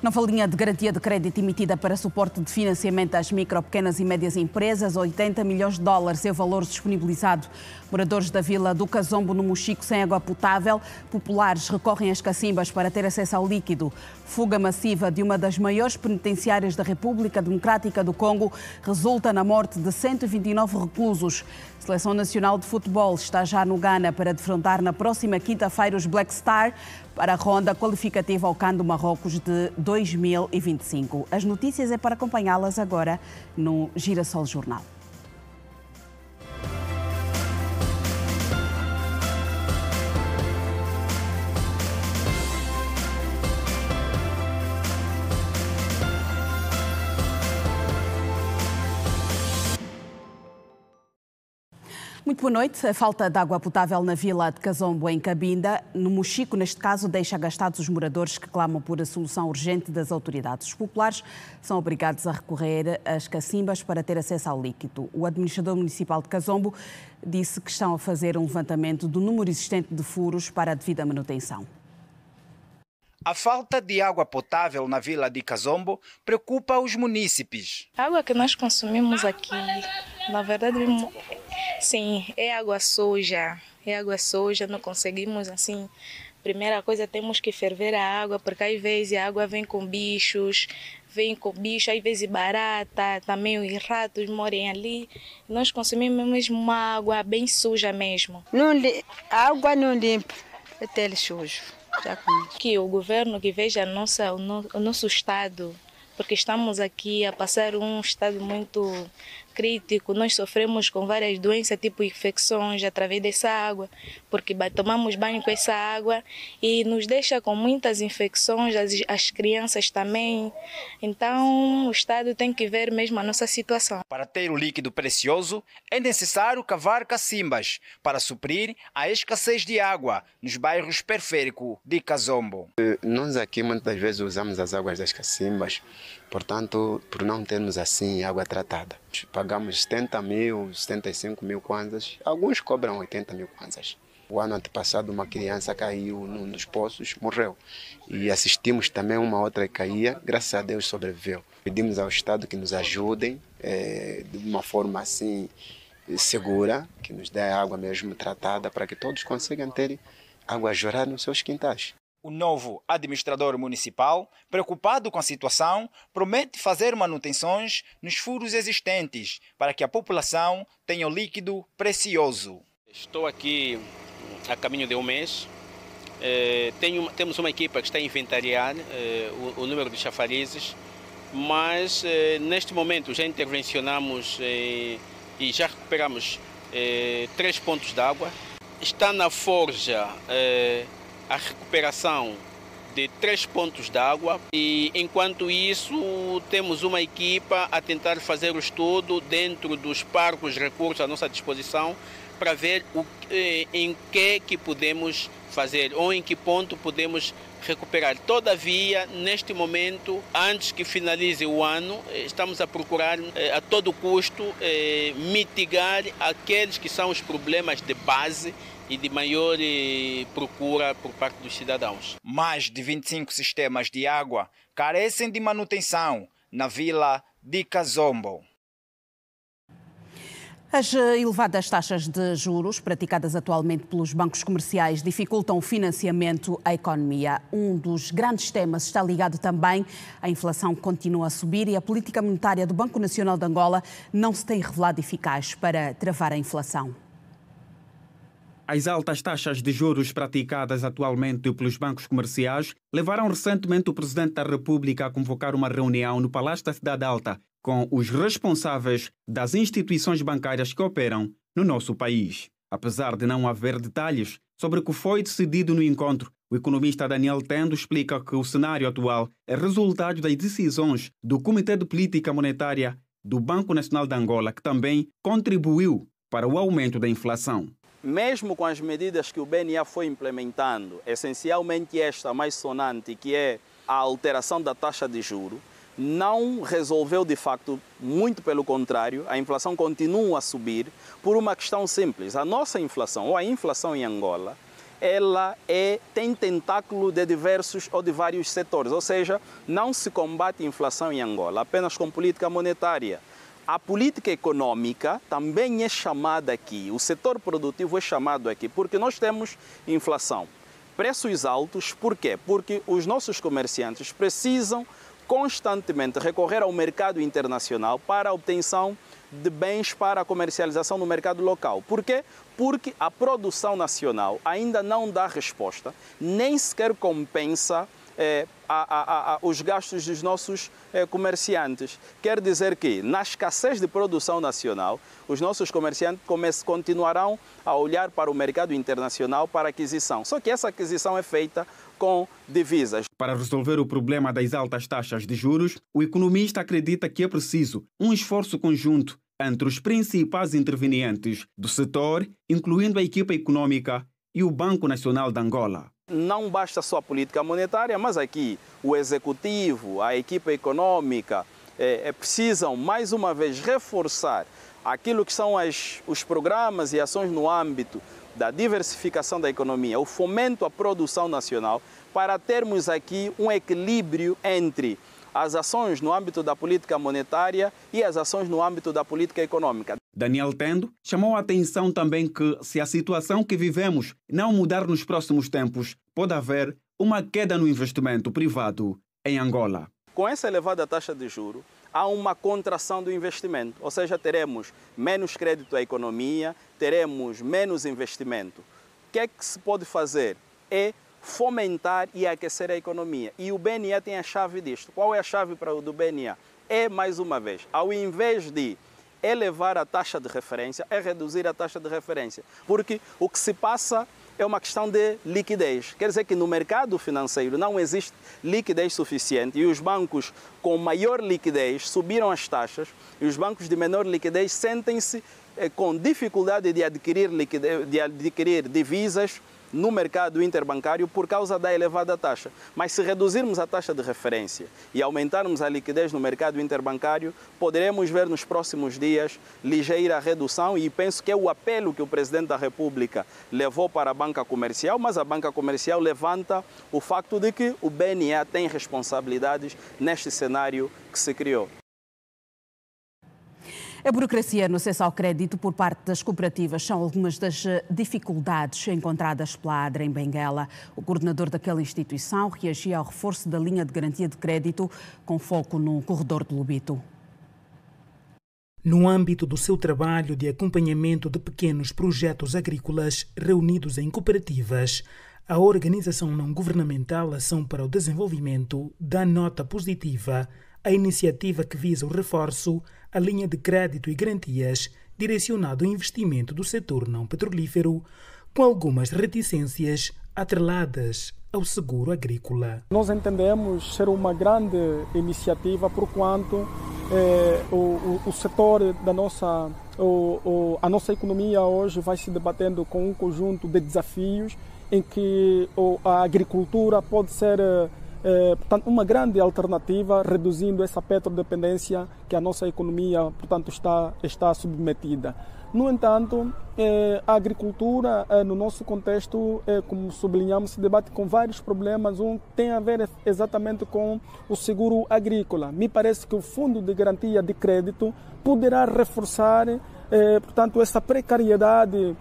Nova linha de garantia de crédito emitida para suporte de financiamento às micro, pequenas e médias empresas, 80 milhões de dólares é o valor disponibilizado. Moradores da vila do Cazombo, no Mochico, sem água potável, populares recorrem às cacimbas para ter acesso ao líquido. Fuga massiva de uma das maiores penitenciárias da República Democrática do Congo resulta na morte de 129 reclusos. A Seleção Nacional de Futebol está já no Ghana para defrontar na próxima quinta-feira os Black Star para a ronda qualificativa ao CAN do Marrocos de 2025. As notícias é para acompanhá-las agora no Girassol Jornal. Muito boa noite. A falta de água potável na vila de Casombo, em Cabinda, no Mochico, neste caso, deixa agastados os moradores que clamam por a solução urgente das autoridades. Os populares são obrigados a recorrer às cacimbas para ter acesso ao líquido. O administrador municipal de Casombo disse que estão a fazer um levantamento do número existente de furos para a devida manutenção. A falta de água potável na vila de Casombo preocupa os munícipes. A água que nós consumimos aqui, na verdade, Sim, é água suja. É água suja, não conseguimos assim. Primeira coisa, temos que ferver a água, porque às vezes a água vem com bichos, vem com bicho, às vezes barata, também os ratos morem ali. Nós consumimos mesmo uma água bem suja mesmo. Não Água não limpa, é tele sujo. Que o governo que veja nossa, o, no... o nosso estado, porque estamos aqui a passar um estado muito crítico, nós sofremos com várias doenças, tipo infecções, através dessa água, porque tomamos banho com essa água e nos deixa com muitas infecções, as, as crianças também. Então, o Estado tem que ver mesmo a nossa situação. Para ter o líquido precioso, é necessário cavar cacimbas para suprir a escassez de água nos bairros periféricos de Cazombo. Nós aqui muitas vezes usamos as águas das cacimbas Portanto, por não termos assim água tratada, tipo, pagamos 70 mil, 75 mil kwanzas, alguns cobram 80 mil kwanzas. O ano antepassado, uma criança caiu num dos poços, morreu. E assistimos também uma outra que caía, graças a Deus sobreviveu. Pedimos ao Estado que nos ajudem é, de uma forma assim eh, segura, que nos dê água mesmo tratada, para que todos consigam ter água a jurar nos seus quintais o novo administrador municipal, preocupado com a situação, promete fazer manutenções nos furos existentes para que a população tenha o líquido precioso. Estou aqui a caminho de um mês. Eh, tenho, temos uma equipa que está a inventariar eh, o, número de chafarizes, mas eh, neste momento já intervencionamos e já recuperamos três pontos d'água. Está na forja a recuperação de três pontos d'água e enquanto isso temos uma equipa a tentar fazer o estudo dentro dos parcos recursos à nossa disposição para ver o, eh, em que que podemos fazer ou em que ponto podemos recuperar. Todavia, neste momento, antes que finalize o ano, eh, estamos a procurar eh, a todo custo mitigar aqueles que são os problemas de base e de maior eh, procura por parte dos cidadãos. Mais de 25 sistemas de água carecem de manutenção na vila de Cazombo. As eh, elevadas taxas de juros praticadas atualmente pelos bancos comerciais dificultam o financiamento à economia. Um dos grandes temas está ligado também à inflação que continua a subir e a política monetária do Banco Nacional de Angola não se tem revelado eficaz para travar a inflação. As altas taxas de juros praticadas atualmente pelos bancos comerciais levaram recentemente o Presidente da República a convocar uma reunião no Palácio da Cidade Alta com os responsáveis das instituições bancárias que operam no nosso país. Apesar de não haver detalhes sobre o que foi decidido no encontro, o economista Daniel Tendo explica que o cenário atual é resultado das decisões do Comitê de Política Monetária do Banco Nacional de Angola, que também contribuiu para o aumento da inflação mesmo com as medidas que o BNA foi implementando, essencialmente esta mais sonante, que é a alteração da taxa de juro, não resolveu de facto, muito pelo contrário, a inflação continua a subir por uma questão simples. A nossa inflação, ou a inflação em Angola, ela é, tem tentáculo de diversos ou de vários setores, ou seja, não se combate a inflação em Angola apenas com política monetária. A política econômica também é chamada aqui, o setor produtivo é chamado aqui, porque nós temos inflação. Preços altos, por quê? Porque os nossos comerciantes precisam constantemente recorrer ao mercado internacional para a obtenção de bens para a comercialização no mercado local. Por quê? Porque a produção nacional ainda não dá resposta, nem sequer compensa eh, a, a, a, os gastos dos nossos eh, comerciantes. Quer dizer que, na escassez de produção nacional, os nossos comerciantes comece, continuarão a olhar para o mercado internacional para aquisição. Só que essa aquisição é feita com divisas. Para resolver o problema das altas taxas de juros, o economista acredita que é preciso um esforço conjunto entre os principais intervenientes do setor, incluindo a equipa econômica e o Banco Nacional de Angola. Não basta só a política monetária, mas aqui o executivo, a equipa econômica, é, é, precisam mais uma vez reforçar aquilo que são as, os programas e ações no âmbito da diversificação da economia, o fomento à produção nacional, para termos aqui um equilíbrio entre as ações no âmbito da política monetária e as ações no âmbito da política econômica. Daniel Tendo chamou a atenção também que, se a situação que vivemos não mudar nos próximos tempos, pode haver uma queda no investimento privado em Angola. Com essa elevada taxa de juro, há uma contração do investimento, ou seja, teremos menos crédito à economia, teremos menos investimento. O que é que se pode fazer? É fomentar e aquecer a economia. E o BNA tem a chave disto. Qual é a chave para o do BNA? É, mais uma vez, ao invés de elevar a taxa de referência, é reduzir a taxa de referência. Porque o que se passa é uma questão de liquidez. Quer dizer que no mercado financeiro não existe liquidez suficiente e os bancos com maior liquidez subiram as taxas e os bancos de menor liquidez sentem-se eh, com dificuldade de adquirir, liquidez, de adquirir divisas no mercado interbancário por causa da elevada taxa. Mas se reduzirmos a taxa de referência e aumentarmos a liquidez no mercado interbancário, poderemos ver nos próximos dias ligeira redução e penso que é o apelo que o Presidente da República levou para a banca comercial, mas a banca comercial levanta o facto de que o BNA tem responsabilidades neste cenário que se criou. A burocracia no acesso ao crédito por parte das cooperativas são algumas das eh, dificuldades encontradas pela ADRA em Benguela. O coordenador daquela instituição reagia ao reforço da linha de garantia de crédito com foco no corredor de Lubito. No âmbito do seu trabalho de acompanhamento de pequenos projetos agrícolas reunidos em cooperativas, a organização não governamental Ação para o Desenvolvimento dá nota positiva à iniciativa que visa o reforço a linha de crédito e garantias direcionada ao investimento do setor não petrolífero, com algumas reticências atreladas ao seguro agrícola. Nós entendemos ser uma grande iniciativa por quanto eh, o, o, o, setor da nossa o, a nossa economia hoje vai se debatendo com um conjunto de desafios em que a agricultura pode ser eh, eh, portanto, uma grande alternativa reduzindo essa petrodependência que a nossa economia, portanto, está, está submetida. No entanto, eh, a agricultura, eh, no nosso contexto, como sublinhamos, se debate com vários problemas. Um tem a ver exatamente com o seguro agrícola. Me parece que o Fundo de Garantia de Crédito poderá reforçar, portanto, essa precariedade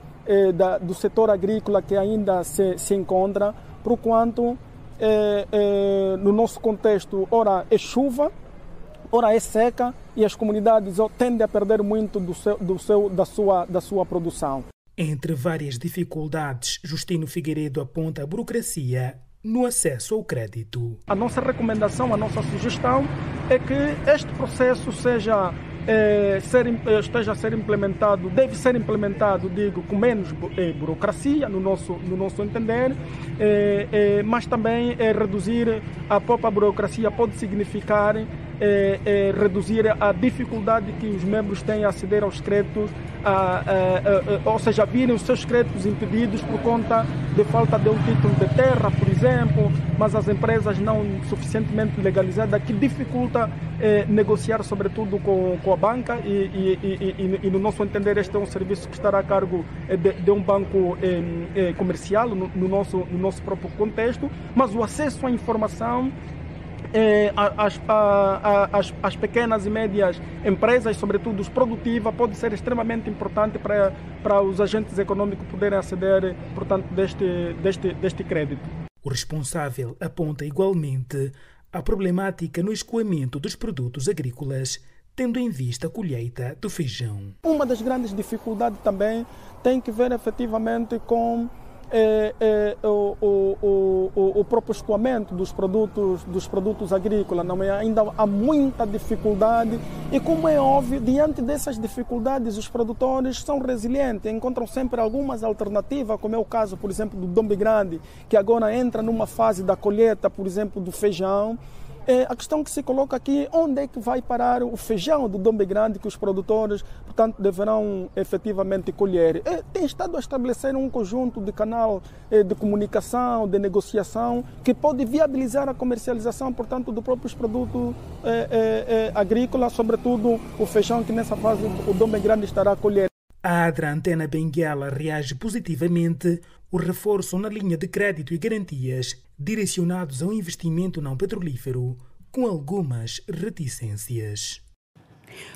do setor agrícola que ainda se, se encontra, por quanto é, é, no nosso contexto, ora é chuva, ora é seca e as comunidades tendem a perder muito do seu, do seu, da, sua, da sua produção. Entre várias dificuldades, Justino Figueiredo aponta a burocracia no acesso ao crédito. A nossa recomendação, a nossa sugestão é que este processo seja é, ser, é, esteja a ser implementado, deve ser implementado, digo, com menos eh, burocracia, no nosso, no nosso entender, eh, mas também reduzir a própria burocracia pode significar é, é, reduzir a dificuldade que os membros têm a aceder aos créditos, a, a, a, ou seja, virem os seus créditos impedidos por conta de falta de um título de terra, por exemplo, mas as empresas não suficientemente legalizadas, que dificulta é, negociar, sobretudo com, com a banca, e, e, e, e, no nosso entender, este é um serviço que estará a cargo é, de, de um banco é, é, comercial, no, no, nosso, no nosso próprio contexto, mas o acesso à informação é, as, as, as, pequenas e médias empresas, sobretudo os produtivas, pode ser extremamente importante para, para os agentes econômicos poderem aceder, portanto, deste, deste, deste crédito. O responsável aponta igualmente a problemática no escoamento dos produtos agrícolas, tendo em vista a colheita do feijão. Uma das grandes dificuldades também tem que ver efetivamente com é, é, o, o, o, o dos produtos, dos produtos agrícolas. Não é? Ainda há muita dificuldade e, como é óbvio, diante dessas dificuldades, os produtores são resilientes, encontram sempre algumas alternativas, como é o caso, por exemplo, do Dombe Grande, que agora entra numa fase da colheita, por exemplo, do feijão. É, a questão que se coloca aqui é onde é que vai parar o feijão do Dombe Grande que os produtores, portanto, deverão efetivamente colher. É, tem estado a estabelecer um conjunto de canal é, de comunicação, de negociação, que pode viabilizar a comercialização, portanto, dos próprios produtos é, é, é, agrícolas, sobretudo o feijão que nessa fase o Dombe Grande estará a colher. A Antena Benguela reage positivamente o reforço na linha de crédito e garantias direcionados ao investimento não petrolífero, com algumas reticências.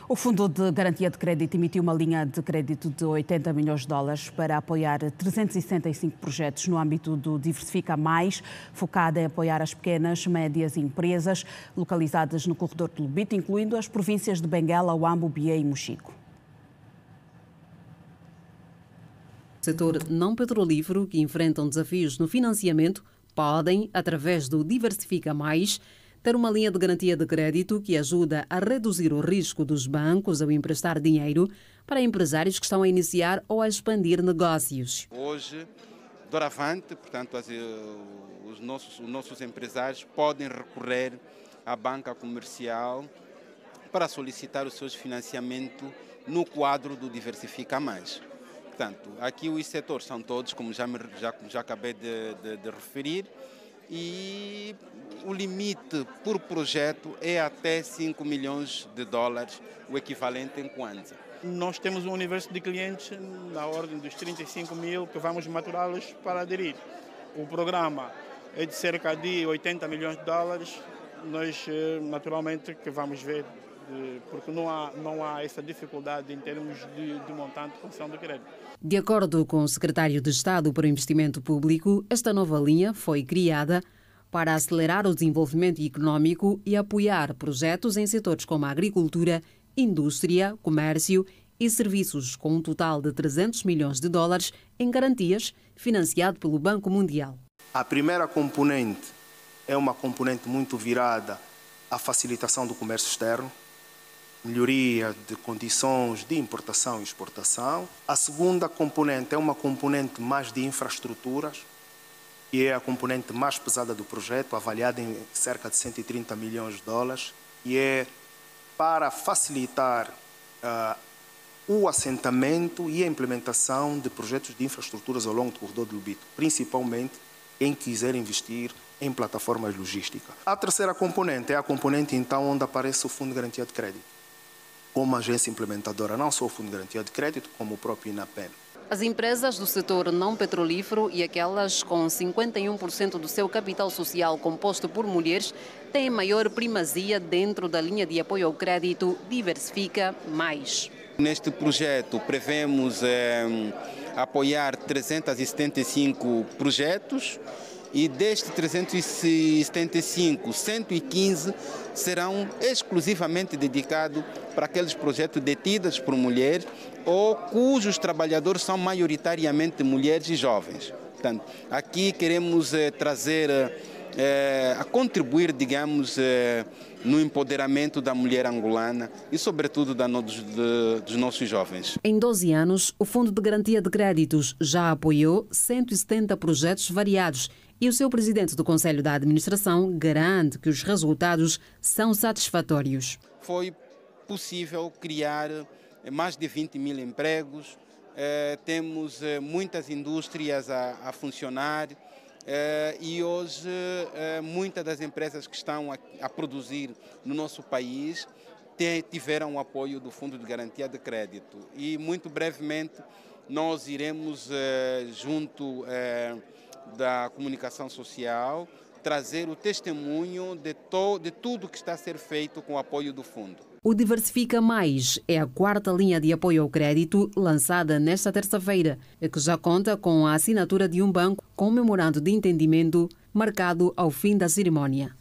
O Fundo de Garantia de Crédito emitiu uma linha de crédito de 80 milhões de dólares para apoiar 365 projetos no âmbito do Diversifica Mais, focada em apoiar as pequenas, médias empresas localizadas no corredor de Lubito, incluindo as províncias de Benguela, Uambo, Bia e Mochico. Setor não petrolífero que enfrentam desafios no financiamento podem, através do Diversifica Mais, ter uma linha de garantia de crédito que ajuda a reduzir o risco dos bancos ao emprestar dinheiro para empresários que estão a iniciar ou a expandir negócios. Hoje, doravante, portanto, as, eh, os, nossos, os nossos empresários podem recorrer à banca comercial para solicitar os seus financiamentos no quadro do Diversifica Mais. Portanto, aqui os setores são todos, como já, me, já, já acabei de, de, de referir, e o limite por projeto é até 5 milhões de dólares, o equivalente em Kwanza. Nós temos um universo de clientes na ordem dos 35 mil que vamos maturá-los para aderir. O programa é de cerca de 80 milhões de dólares, nós eh, naturalmente que vamos ver porque não há, não há essa dificuldade em termos de, de montante de concessão de crédito. De acordo com o secretário de Estado para o Investimento Público, esta nova linha foi criada para acelerar o desenvolvimento económico e apoiar projetos em setores como a agricultura, indústria, comércio e serviços, com um total de 300 milhões de dólares em garantias, financiado pelo Banco Mundial. A primeira componente é uma componente muito virada à facilitação do comércio externo, melhoria de condições de importação e exportação. A segunda componente é uma componente mais de infraestruturas, que é a componente mais pesada do projeto, avaliada em cerca de 130 milhões de dólares, e é para facilitar uh, o assentamento e a implementação de projetos de infraestruturas ao longo do corredor do Lubito, principalmente quem quiser investir em plataformas logísticas. A terceira componente é a componente, então, onde aparece o Fundo de Garantia de Crédito como agência implementadora, não só o Fundo de Garantia de Crédito, como o próprio INAPEM. As empresas do setor não petrolífero e aquelas com 51% do seu capital social composto por mulheres têm maior primazia dentro da linha de apoio ao crédito Diversifica Mais. Neste projeto prevemos é, apoiar 375 projetos e destes 375, 115 serão exclusivamente dedicados para aqueles projetos detidos por mulheres ou cujos trabalhadores são maioritariamente mulheres e jovens. Portanto, aqui queremos eh, trazer, eh, eh, a contribuir, digamos, no empoderamento da mulher angolana e, sobretudo, da, dos, de, dos nossos jovens. Em 12 anos, o Fundo de Garantia de Créditos já apoiou 170 projetos variados e o seu presidente do Conselho da Administração garante que os resultados são satisfatórios. Foi possível criar eh, mais de 20 mil empregos, eh, temos eh, muitas indústrias a, funcionar e hoje muitas das empresas que estão a, produzir no nosso país tiveram o apoio do Fundo de Garantia de Crédito e muito brevemente nós iremos junto da comunicação social, trazer o testemunho de, to, de tudo que está a ser feito com o apoio do fundo. O Diversifica Mais é a quarta linha de apoio ao crédito lançada nesta terça-feira, que já conta com a assinatura de um banco com memorando de entendimento marcado ao fim da cerimónia.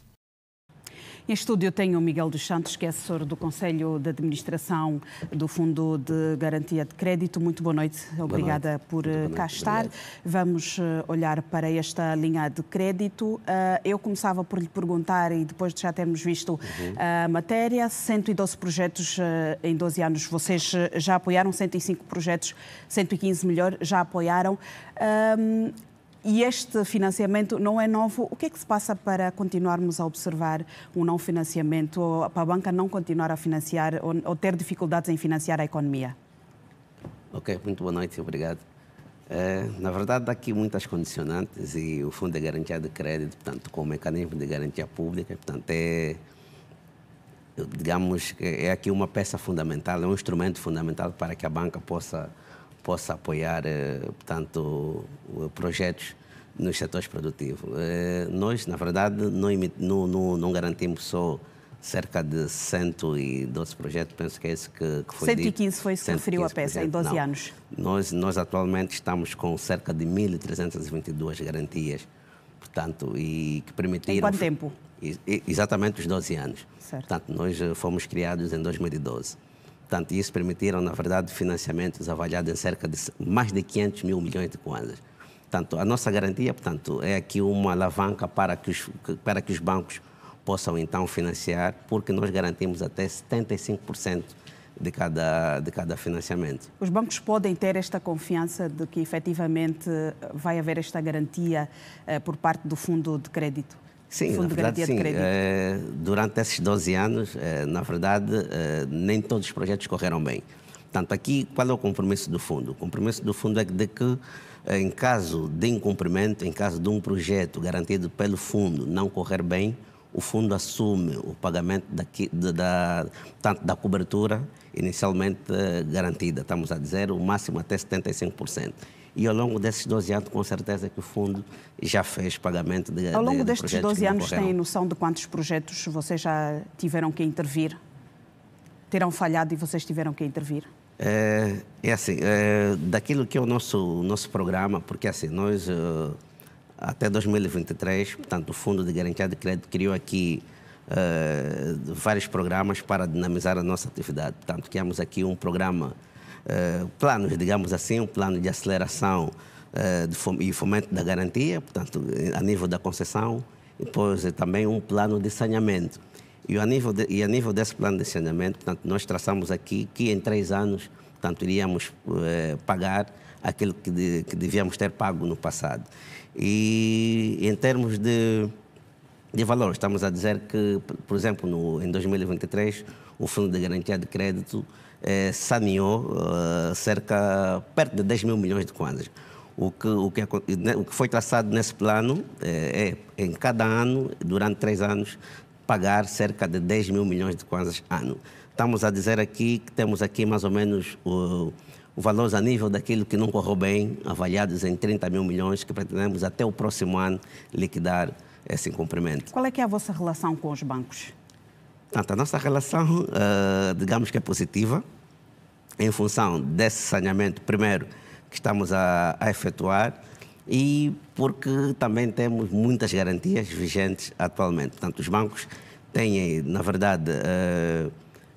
Em estúdio tenho o Miguel dos Santos, que é assessor do Conselho de Administração do Fundo de Garantia de Crédito. Muito boa noite, obrigada boa noite. por eh, cá estar. Vamos eh, olhar para esta linha de crédito. Eh, eu começava por lhe perguntar, e depois já temos visto uhum. a matéria, 112 projetos em 12 anos. Vocês já apoiaram 105 projetos, 115 melhor, já apoiaram. Ehm, e este financiamento não é novo. O que é que se passa para continuarmos a observar um não financiamento, para a banca não continuar a financiar ou, ou ter dificuldades em financiar a economia? Ok, muito boa noite, obrigado. É, na verdade, há aqui muitas condicionantes e o Fundo de Garantia de Crédito, portanto, com o mecanismo de garantia pública, portanto, é, digamos, é aqui uma peça fundamental, é um instrumento fundamental para que a banca possa possa apoiar, eh, portanto, projetos nos setores produtivos. Eh, nós, na verdade, não, não, não garantimos só cerca de 112 projetos, penso que é esse que, que foi 115 dito. foi isso que referiu a peça, em 12 não. anos. Nós, nós atualmente estamos com cerca de 1.322 garantias, portanto, e que permitiram... Em quanto tempo? Exatamente os 12 anos. Certo. Portanto, nós eh, fomos criados em 2012. Portanto, isso permitiram, na verdade, financiamentos avaliados em cerca de mais de 500 mil milhões de kwanzas. Portanto, a nossa garantia, portanto, é aqui uma alavanca para que os, para que os bancos possam então financiar, porque nós garantimos até 75% de cada, de cada financiamento. Os bancos podem ter esta confiança de que efetivamente vai haver esta garantia eh, por parte do fundo de crédito? Sim, Fundo de sim. de eh, durante esses 12 anos, eh, na verdade, eh, nem todos os projetos correram bem. Portanto, aqui, qual é o compromisso do fundo? O compromisso do fundo é de que, em caso de incumprimento, em caso de um projeto garantido pelo fundo não correr bem, o fundo assume o pagamento daqui, de, da, tanto da cobertura inicialmente garantida, estamos a dizer, o máximo até 75% e ao longo desses 12 anos, com certeza que o fundo já fez pagamento de Ao longo de, de destes 12 anos, tem noção de quantos projetos vocês já tiveram que intervir? Terão falhado e vocês tiveram que intervir? É, é assim, é, daquilo que é o nosso, nosso programa, porque assim, nós eh, até 2023, portanto, o Fundo de Garantia de Crédito criou aqui eh, vários programas para dinamizar a nossa atividade. Portanto, criamos aqui um programa eh, planos, digamos assim, um plano de aceleração eh, e fomento da garantia, portanto, eh, a nível da concessão, e depois também um plano de saneamento. E a, nível de, e a nível desse plano de saneamento, portanto, nós traçamos aqui que em três anos, portanto, iríamos pagar aquilo que, de, que devíamos ter pago no passado. E em termos de, de valor, estamos a dizer que, por exemplo, no, em 2023, o Fundo de Garantia de Crédito eh, saneou uh, cerca, perto de 10 mil milhões de kwanzas. O que, o, que, né, o que foi traçado nesse plano eh, é, em cada ano, durante três anos, pagar cerca de 10 mil milhões de kwanzas ano. Estamos a dizer aqui que temos aqui mais ou menos o, o valores a nível daquilo que não correu bem, avaliados em 30 mil milhões, que pretendemos até o próximo ano liquidar esse incumprimento. Qual é que é a vossa relação com os bancos? Portanto, tá, tá. a nossa relação, uh, digamos que é positiva, em função desse saneamento, primeiro, que estamos a, a, efetuar e porque também temos muitas garantias vigentes atualmente. Portanto, os bancos têm, na verdade, uh,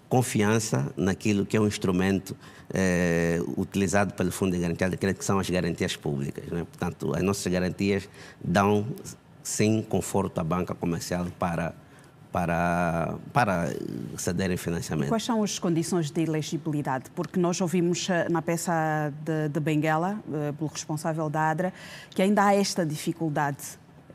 confiança naquilo que é um instrumento eh, utilizado pelo Fundo de Garantia de Crédito, que são as garantias públicas. Né? Portanto, as nossas garantias dão, sim, conforto à banca comercial para para, para cederem financiamento. E quais são as condições de elegibilidade? Porque nós ouvimos eh, na peça de, de Benguela, eh, pelo responsável da ADRA, que ainda há esta dificuldade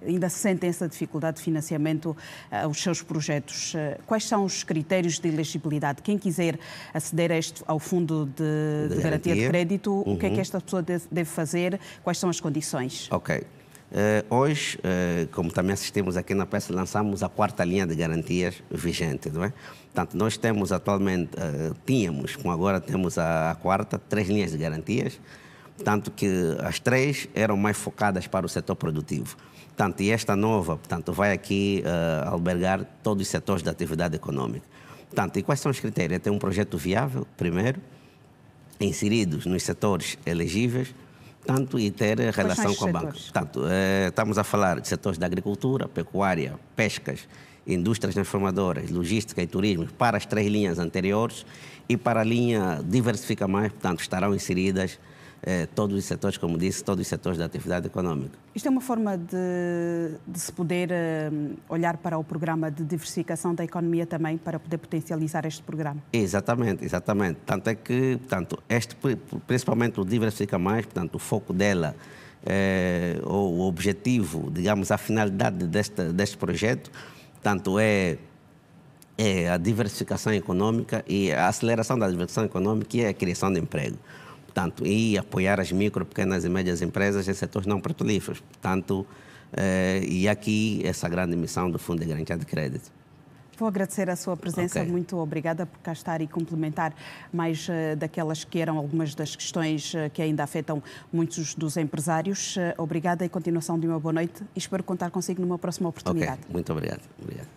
ainda sentem essa dificuldade de financiamento eh, aos seus projetos. Quais são os critérios de elegibilidade? Quem quiser aceder este, ao Fundo de, de, de Garantia de Crédito, uhum. o que é que uhum. esta pessoa deve fazer? Quais são as condições? Ok. Eh, hoje, eh, como também assistimos aqui na peça, lançamos a quarta linha de garantias vigente, não é? Portanto, nós temos atualmente, eh, tínhamos, com agora temos a, a, quarta, três linhas de garantias, tanto que as três eram mais focadas para o setor produtivo. Portanto, e esta nova, portanto, vai aqui albergar todos os setores da atividade econômica. Portanto, e quais são os critérios? É ter um projeto viável, primeiro, inseridos nos setores elegíveis, tanto e ter relação com a setores? banca. Eh, estamos a falar de setores da agricultura, pecuária, pescas, indústrias transformadoras, logística e turismo, para as três linhas anteriores e para a linha diversifica mais, portanto, estarão inseridas eh, todos os setores, como disse, todos os setores da atividade econômica. Isto é uma forma de, de se poder eh, olhar para o programa de diversificação da economia também, para poder potencializar este programa? Exatamente, exatamente. Tanto é que, portanto, este, principalmente o Diversifica Mais, portanto, o foco dela eh, ou o objetivo, digamos, a finalidade deste, deste projeto, tanto é, é a diversificação econômica e a aceleração da diversificação econômica e a criação de emprego. Portanto, e apoiar as micro, pequenas e médias empresas em setores não petrolíferos. Portanto, eh, e aqui essa grande missão do Fundo de Garantia de Crédito. Vou agradecer a sua presença, okay. muito obrigada por cá estar e complementar mais uh, daquelas que eram algumas das questões uh, que ainda afetam muitos dos empresários. Uh, obrigada e continuação de uma boa noite. Espero contar consigo numa próxima oportunidade. Okay. Muito obrigado. obrigado.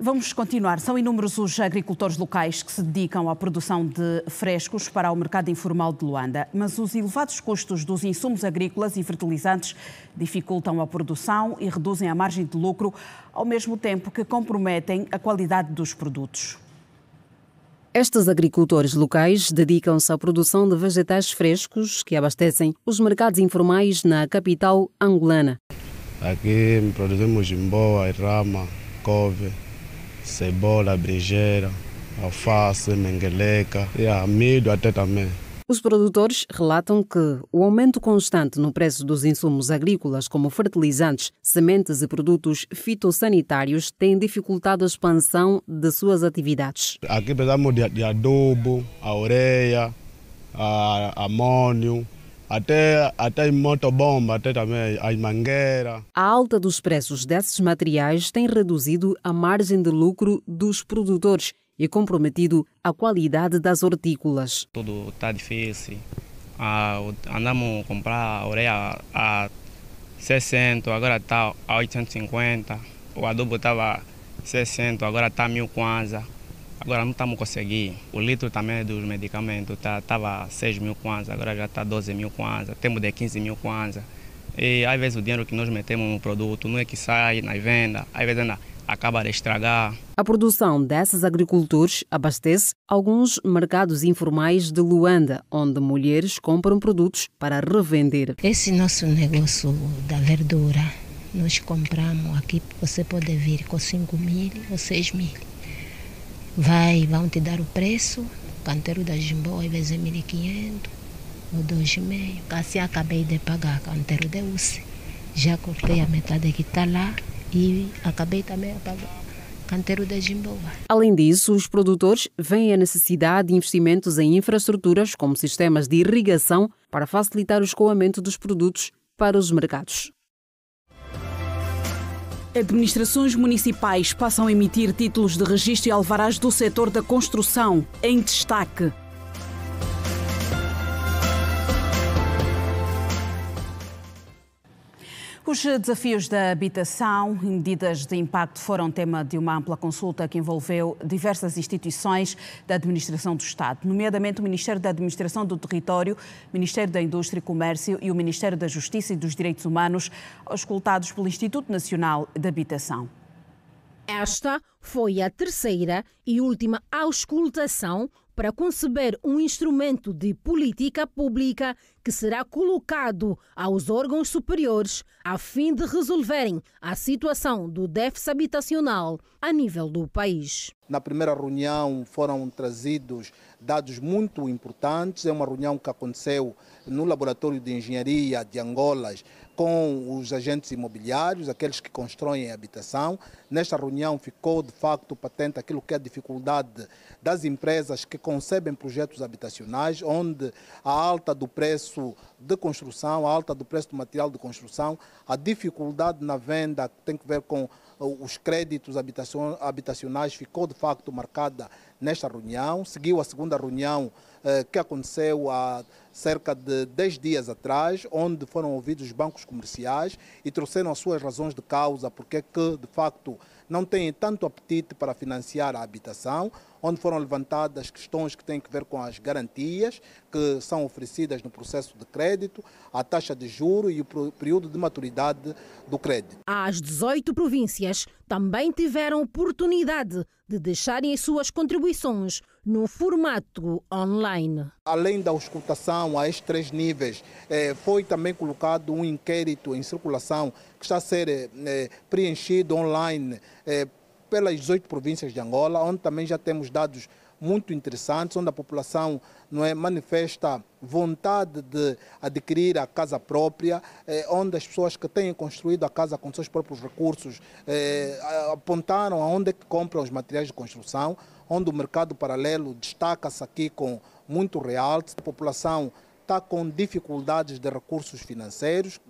Vamos continuar. São inúmeros os agricultores locais que se dedicam à produção de frescos para o mercado informal de Luanda, mas os elevados custos dos insumos agrícolas e fertilizantes dificultam a produção e reduzem a margem de lucro, ao mesmo tempo que comprometem a qualidade dos produtos. Estes agricultores locais dedicam-se à produção de vegetais frescos que abastecem os mercados informais na capital angolana. Aqui produzimos jimbó, rama, couve, cebola, brejeira, alface, mengueleca, yeah, milho até também. Os produtores relatam que o aumento constante no preço dos insumos agrícolas, como fertilizantes, sementes e produtos fitossanitários, tem dificultado a expansão de suas atividades. Aqui precisamos de, de adubo, a ureia, a amônio, até, até motobomba, até também as mangueiras. A alta dos preços desses materiais tem reduzido a margem de lucro dos produtores e comprometido a qualidade das hortícolas. Tudo está difícil. Ah, andamos a comprar orelha a 600, agora está a 850. O adubo estava 600, agora está 1000 kwanza. Agora não estamos conseguindo. O litro também dos medicamentos estava tá, 6 mil kwanza, agora já está 12 mil kwanza, temos de 15 mil kwanza. E às vezes o dinheiro que nós metemos no produto não é que sai nas vendas, às vezes ainda acaba de estragar. A produção desses agricultores abastece alguns mercados informais de Luanda, onde mulheres compram produtos para revender. Esse nosso negócio da verdura, nós compramos aqui, você pode vir com 5 mil ou 6 mil. Vai, vão te dar o preço, canteiro da Jimboa vai ser 1.500 ou 2,5. Assim acabei de pagar canteiro de UCI. Já cortei a metade que está lá e acabei também a pagar canteiro da Jimboa. Além disso, os produtores veem a necessidade de investimentos em infraestruturas como sistemas de irrigação para facilitar o escoamento dos produtos para os mercados. Administrações municipais passam a emitir títulos de registro e alvarás do setor da construção, em destaque. Os desafios da habitação e medidas de impacto foram tema de uma ampla consulta que envolveu diversas instituições da administração do Estado, nomeadamente o Ministério da Administração do Território, o Ministério da Indústria e Comércio e o Ministério da Justiça e dos Direitos Humanos, auscultados pelo Instituto Nacional de Habitação. Esta foi a terceira e última auscultação para conceber um instrumento de política pública que será colocado aos órgãos superiores a fim de resolverem a situação do déficit habitacional a nível do país. Na primeira reunião foram trazidos dados muito importantes. É uma reunião que aconteceu no Laboratório de Engenharia de Angolas, com os agentes imobiliários, aqueles que constroem a habitação. Nesta reunião ficou de facto patente aquilo que é a dificuldade das empresas que concebem projetos habitacionais, onde a alta do preço de construção, a alta do preço do material de construção, a dificuldade na venda que tem que ver com uh, os créditos habitacionais ficou de facto marcada nesta reunião, seguiu a segunda reunião eh, que aconteceu há cerca de 10 dias atrás, onde foram ouvidos os bancos comerciais e trouxeram as suas razões de causa, porque é que de facto não têm tanto apetite para financiar a habitação, onde foram levantadas questões que têm a ver com as garantias que são oferecidas no processo de crédito, a taxa de juro e o período de maturidade do crédito. As 18 províncias também tiveram oportunidade de deixarem as suas contribuições no formato online. Além da auscultação a estes três níveis, eh, foi também colocado um inquérito em circulação que está a ser eh, eh, preenchido online pelas oito províncias de Angola, onde também já temos dados muito interessantes, onde a população não é, manifesta vontade de adquirir a casa própria, é, onde as pessoas que têm construído a casa com seus próprios recursos é, apontaram aonde é que compram os materiais de construção, onde o mercado paralelo destaca-se aqui com muito real, a população está com dificuldades de recursos financeiros,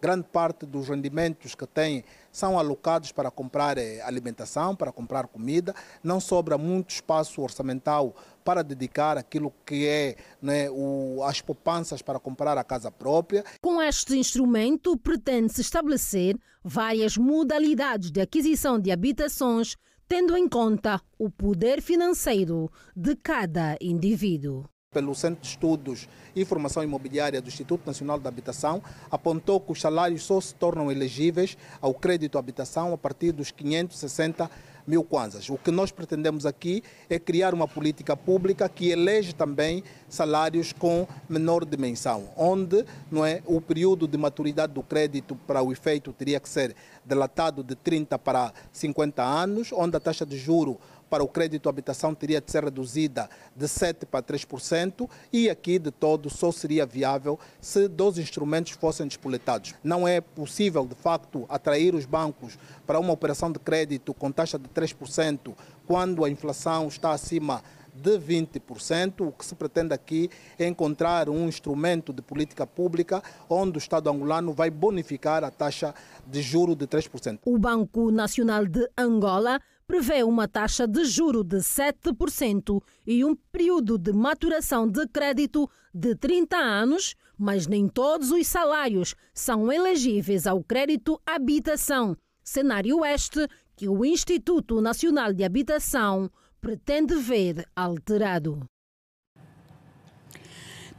grande parte dos rendimentos que tem são alocados para comprar eh, alimentação, para comprar comida, não sobra muito espaço orçamental para dedicar aquilo que é né, o, as poupanças para comprar a casa própria. Com este instrumento, pretende-se estabelecer várias modalidades de aquisição de habitações, tendo em conta o poder financeiro de cada indivíduo pelo Centro de Estudos e Formação Imobiliária do Instituto Nacional da Habitação, apontou que os salários só se tornam elegíveis ao crédito à habitação a partir dos 560 mil kwanzas. O que nós pretendemos aqui é criar uma política pública que elege também salários com menor dimensão, onde não é, o período de maturidade do crédito para o efeito teria que ser delatado de 30 para 50 anos, onde a taxa de juro para o crédito à habitação teria de ser reduzida de 7% para 3% e aqui de todo só seria viável se dois instrumentos fossem despoletados. Não é possível, de facto, atrair os bancos para uma operação de crédito com taxa de 3% quando a inflação está acima de 20%. O que se pretende aqui é encontrar um instrumento de política pública onde o Estado angolano vai bonificar a taxa de juro de 3%. O Banco Nacional de Angola prevê uma taxa de juro de 7% e um período de maturação de crédito de 30 anos, mas nem todos os salários são elegíveis ao crédito habitação. Cenário este que o Instituto Nacional de Habitação pretende ver alterado.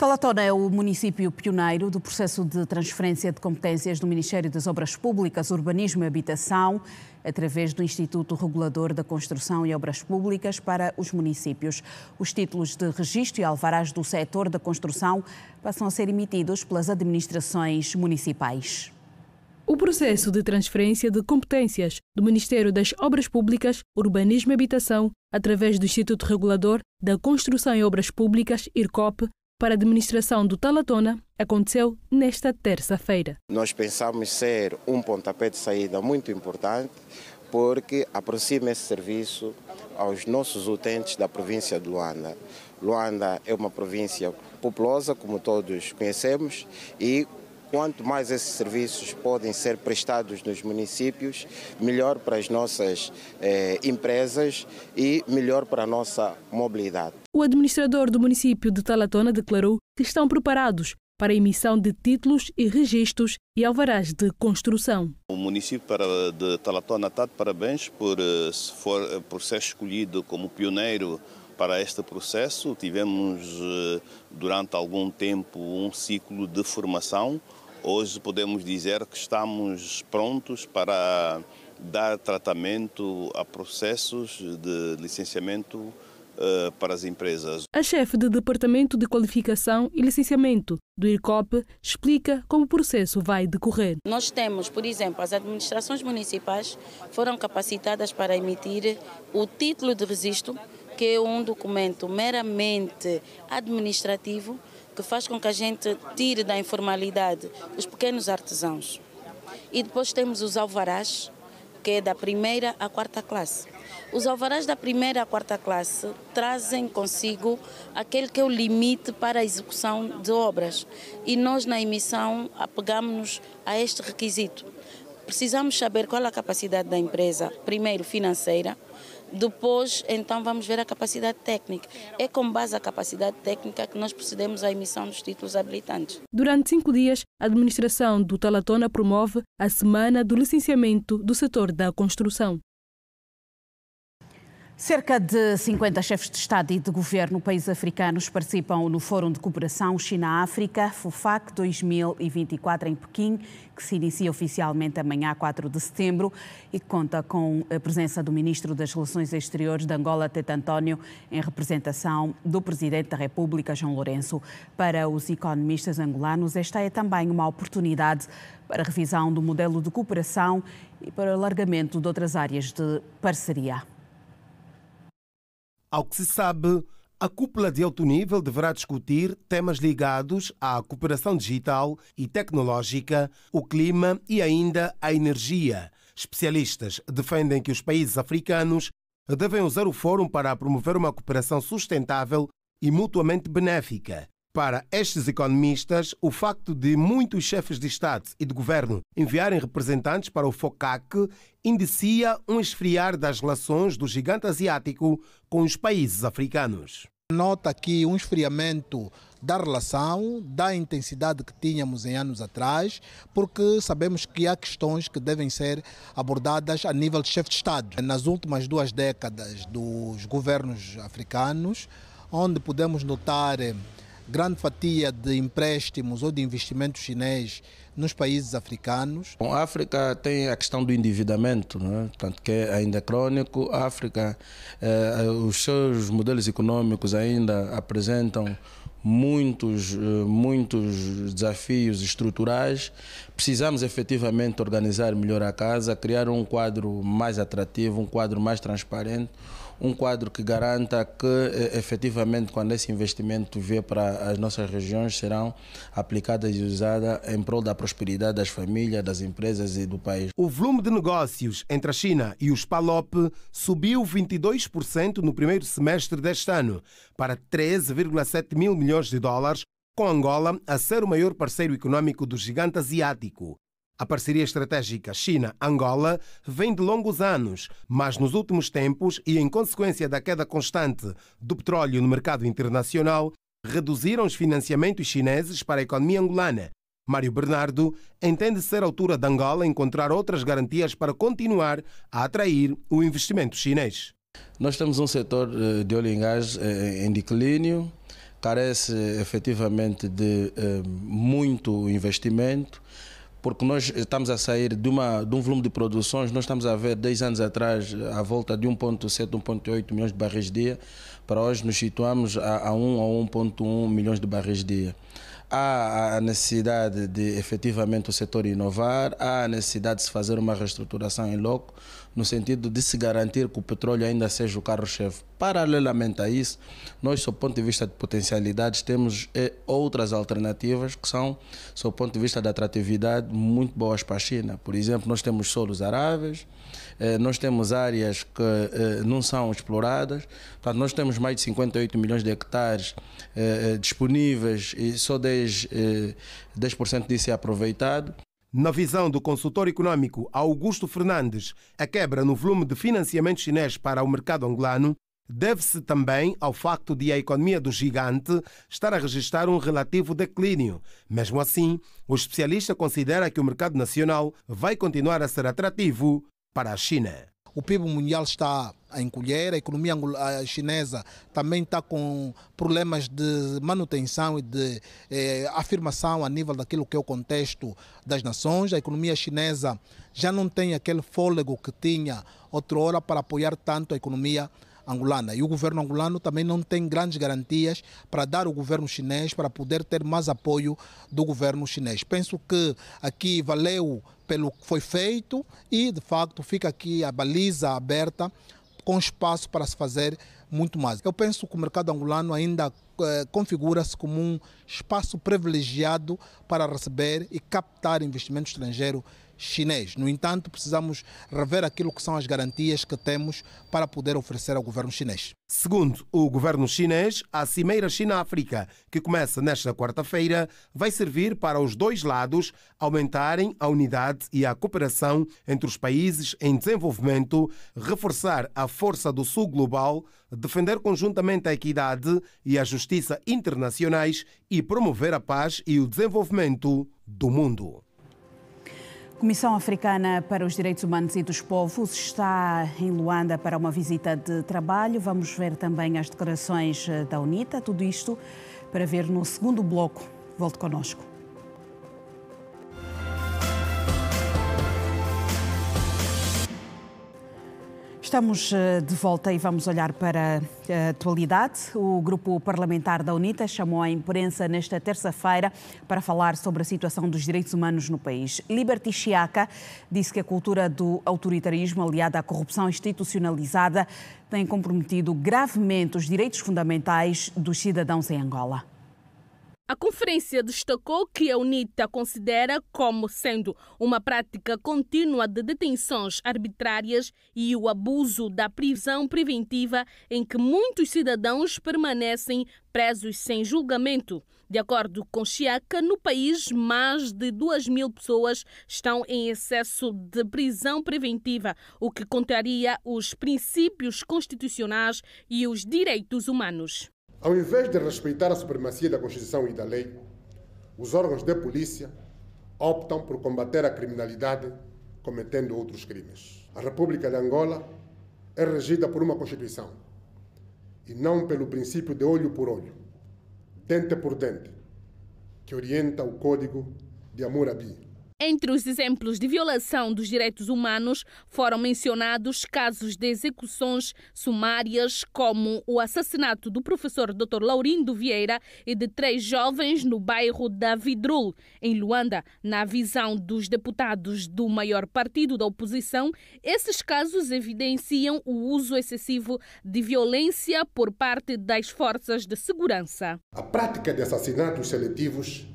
Talatona é o município pioneiro do processo de transferência de competências do Ministério das Obras Públicas, Urbanismo e Habitação, através do Instituto Regulador da Construção e Obras Públicas para os municípios. Os títulos de registro e alvarás do setor da construção passam a ser emitidos pelas administrações municipais. O processo de transferência de competências do Ministério das Obras Públicas, Urbanismo e Habitação, através do Instituto Regulador da Construção e Obras Públicas, IRCOP, para a administração do Talatona aconteceu nesta terça-feira. Nós pensamos ser um pontapé de saída muito importante porque aproxima esse serviço aos nossos utentes da província de Luanda. Luanda é uma província populosa, como todos conhecemos, e quanto mais esses serviços podem ser prestados nos municípios, melhor para as nossas eh, empresas e melhor para a nossa mobilidade. O administrador do município de Talatona declarou que estão preparados para a emissão de títulos e registros e alvarás de construção. O município de Talatona está de parabéns por, eh, se for, eh, por ser escolhido como pioneiro para este processo. Tivemos eh, durante algum tempo um ciclo de formação Hoje podemos dizer que estamos prontos para dar tratamento a processos de licenciamento eh, para as empresas. A chefe de Departamento de Qualificação e Licenciamento do IRCOP explica como o processo vai decorrer. Nós temos, por exemplo, as administrações municipais foram capacitadas para emitir o título de registro, que é um documento meramente administrativo que faz com que a gente tire da informalidade os pequenos artesãos. E depois temos os alvarás, que é da primeira à quarta classe. Os alvarás da primeira à quarta classe trazem consigo aquele que é o limite para a execução de obras. E nós, na emissão, apegamos-nos a este requisito. Precisamos saber qual a capacidade da empresa, primeiro financeira, depois, então, vamos ver a capacidade técnica. É com base à capacidade técnica que nós procedemos à emissão dos títulos habilitantes. Durante cinco dias, a administração do Talatona promove a Semana do Licenciamento do Setor da Construção. Cerca de 50 chefes de Estado e de governo países africanos participam no Fórum de Cooperação China-África, FOFAC 2024, em Pequim, que se inicia oficialmente amanhã, 4 de setembro, e conta com a presença do Ministro das Relações Exteriores de Angola, Tete António, em representação do Presidente da República, João Lourenço. Para os economistas angolanos, esta é também uma oportunidade para a revisão do modelo de cooperação e para o alargamento de outras áreas de parceria. Ao que se sabe, a cúpula de alto nível deverá discutir temas ligados à cooperação digital e tecnológica, o clima e ainda a energia. Especialistas defendem que os países africanos devem usar o fórum para promover uma cooperação sustentável e mutuamente benéfica. Para estes economistas, o facto de muitos chefes de Estado e de governo enviarem representantes para o FOCAC indicia um esfriar das relações do gigante asiático com os países africanos. Nota aqui um esfriamento da relação, da intensidade que tínhamos em anos atrás, porque sabemos que há questões que devem ser abordadas a nível de chefe de Estado. Nas últimas duas décadas dos governos africanos, onde podemos notar eh, grande fatia de empréstimos ou de investimentos chinês nos países africanos. Bom, a África tem a questão do endividamento, né? tanto que é ainda é crônico. A África, eh, eh, os seus modelos econômicos ainda apresentam muitos, eh, muitos desafios estruturais. Precisamos efetivamente organizar melhor a casa, criar um quadro mais atrativo, um quadro mais transparente, um quadro que garanta que eh, efetivamente quando esse investimento vier para as nossas regiões serão aplicadas e usadas em prol da prosperidade das famílias, das empresas e do país. O volume de negócios entre a China e os PALOP subiu 22% no primeiro semestre deste ano para 13,7 mil milhões de dólares, com Angola a ser o maior parceiro econômico do gigante asiático. A parceria estratégica China-Angola vem de longos anos, mas nos últimos tempos e em consequência da queda constante do petróleo no mercado internacional, reduziram os financiamentos chineses para a economia angolana. Mário Bernardo entende ser a altura de Angola encontrar outras garantias para continuar a atrair o investimento chinês. Nós temos um setor eh, de óleo e gás eh, em declínio, carece efetivamente de eh, muito investimento porque nós estamos a sair de, uma, de um volume de produções, nós estamos a ver 10 anos atrás à volta de 1,7, 1,8 milhões de barris dia, para hoje nos situamos a, a 1 a 1,1 milhões de barris dia há a necessidade de efetivamente o setor inovar, há a necessidade de se fazer uma reestruturação em loco, no sentido de se garantir que o petróleo ainda seja o carro-chefe. Paralelamente a isso, nós, do ponto de vista de potencialidades, temos eh, outras alternativas que são, do ponto de vista da atratividade, muito boas para a China. Por exemplo, nós temos solos aráveis, eh, nós temos áreas que eh, não são exploradas, portanto, nós temos mais de 58 milhões de hectares eh, disponíveis e só 10%, 10 disso é aproveitado. Na visão do consultor econômico Augusto Fernandes, a quebra no volume de financiamento chinês para o mercado angolano deve-se também ao facto de a economia do gigante estar a registrar um relativo declínio. Mesmo assim, o especialista considera que o mercado nacional vai continuar a ser atrativo para a China. O PIB mundial está a encolher, a economia chinesa também está com problemas de manutenção e de eh, afirmação a nível daquilo que é o contexto das nações. A economia chinesa já não tem aquele fôlego que tinha outrora para apoiar tanto a economia angolana. E o governo angolano também não tem grandes garantias para dar ao governo chinês, para poder ter mais apoio do governo chinês. Penso que aqui valeu pelo que foi feito e, de facto, fica aqui a baliza aberta com espaço para se fazer muito mais. Eu penso que o mercado angolano ainda eh, configura-se como um espaço privilegiado para receber e captar investimento estrangeiro chinês. No entanto, precisamos rever aquilo que são as garantias que temos para poder oferecer ao governo chinês. Segundo o governo chinês, a Cimeira China-África, que começa nesta quarta-feira, vai servir para os dois lados aumentarem a unidade e a cooperação entre os países em desenvolvimento, reforçar a força do Sul global, defender conjuntamente a equidade e a justiça internacionais e promover a paz e o desenvolvimento do mundo. Comissão Africana para os Direitos Humanos e dos Povos está em Luanda para uma visita de trabalho. Vamos ver também as declarações eh, da UNITA, tudo isto para ver no segundo bloco. Volte conosco. Estamos eh, de volta e vamos olhar para eh, a atualidade. O grupo parlamentar da UNITA chamou a imprensa nesta terça-feira para falar sobre a situação dos direitos humanos no país. Liberty Chiaka disse que a cultura do autoritarismo aliada à corrupção institucionalizada tem comprometido gravemente os direitos fundamentais dos cidadãos em Angola. A conferência destacou que a UNITA considera como sendo uma prática contínua de detenções arbitrárias e o abuso da prisão preventiva em que muitos cidadãos permanecem presos sem julgamento. De acordo com Chiaca, no país, mais de 2 mil pessoas estão em excesso de prisão preventiva, o que contraria os princípios constitucionais e os direitos humanos. Ao invés de respeitar a supremacia da Constituição e da lei, os órgãos de polícia optam por combater a criminalidade cometendo outros crimes. A República de Angola é regida por uma Constituição e não pelo princípio de olho por olho, dente por dente, que orienta o Código de Hammurabi. Entre os exemplos de violação dos direitos humanos foram mencionados casos de execuções sumárias, como o assassinato do professor Dr. Laurindo Vieira e de três jovens no bairro da Vidrul, em Luanda. Na visão dos deputados do maior partido da oposição, esses casos evidenciam o uso excessivo de violência por parte das forças de segurança. A prática de assassinatos seletivos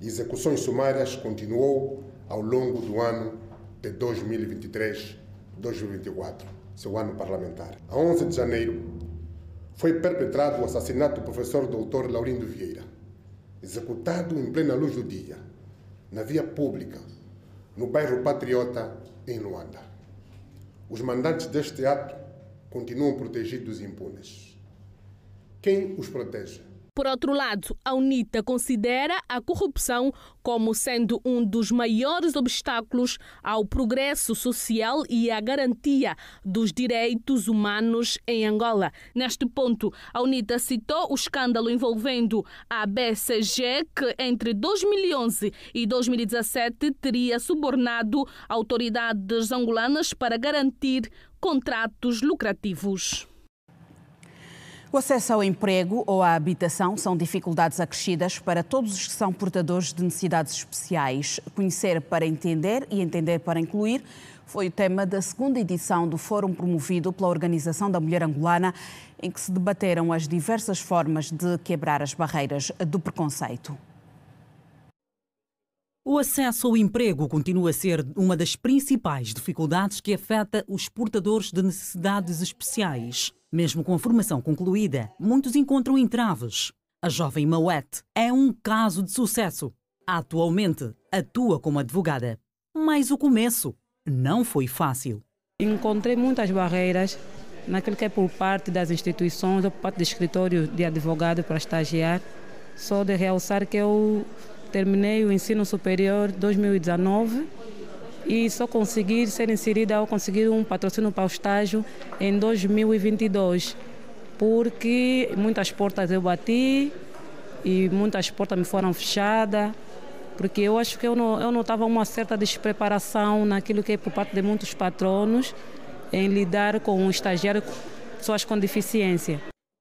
e execuções sumárias continuou ao longo do ano de 2023-2024, seu ano parlamentar. A 11 de janeiro foi perpetrado o assassinato do professor doutor Laurindo Vieira, executado em plena luz do dia, na via pública, no bairro Patriota, em Luanda. Os mandantes deste ato continuam protegidos e impunes. Quem os protege? Por outro lado, a UNITA considera a corrupção como sendo um dos maiores obstáculos ao progresso social e à garantia dos direitos humanos em Angola. Neste ponto, a UNITA citou o escândalo envolvendo a BCG, que entre 2011 e 2017 teria subornado autoridades angolanas para garantir contratos lucrativos. O acesso ao emprego ou à habitação são dificuldades acrescidas para todos os que são portadores de necessidades especiais. Conhecer para entender e entender para incluir foi o tema da segunda edição do fórum promovido pela Organização da Mulher Angolana, em que se debateram as diversas formas de quebrar as barreiras do preconceito. O acesso ao emprego continua a ser uma das principais dificuldades que afeta os portadores de necessidades especiais. Mesmo com a formação concluída, muitos encontram entraves. A jovem Mauete é um caso de sucesso. Atualmente, atua como advogada. Mas o começo não foi fácil. Encontrei muitas barreiras naquilo que é por parte das instituições ou por parte do escritório de advogado para estagiar. Só de realçar que eu Terminei o ensino superior 2019 e só consegui ser inserida ao conseguir um patrocínio para o estágio em 2022, porque muitas portas eu bati e muitas portas me foram fechadas, porque eu acho que eu, não, eu notava uma certa despreparação naquilo que é por parte de muitos patronos em lidar com o estagiário, pessoas com deficiência.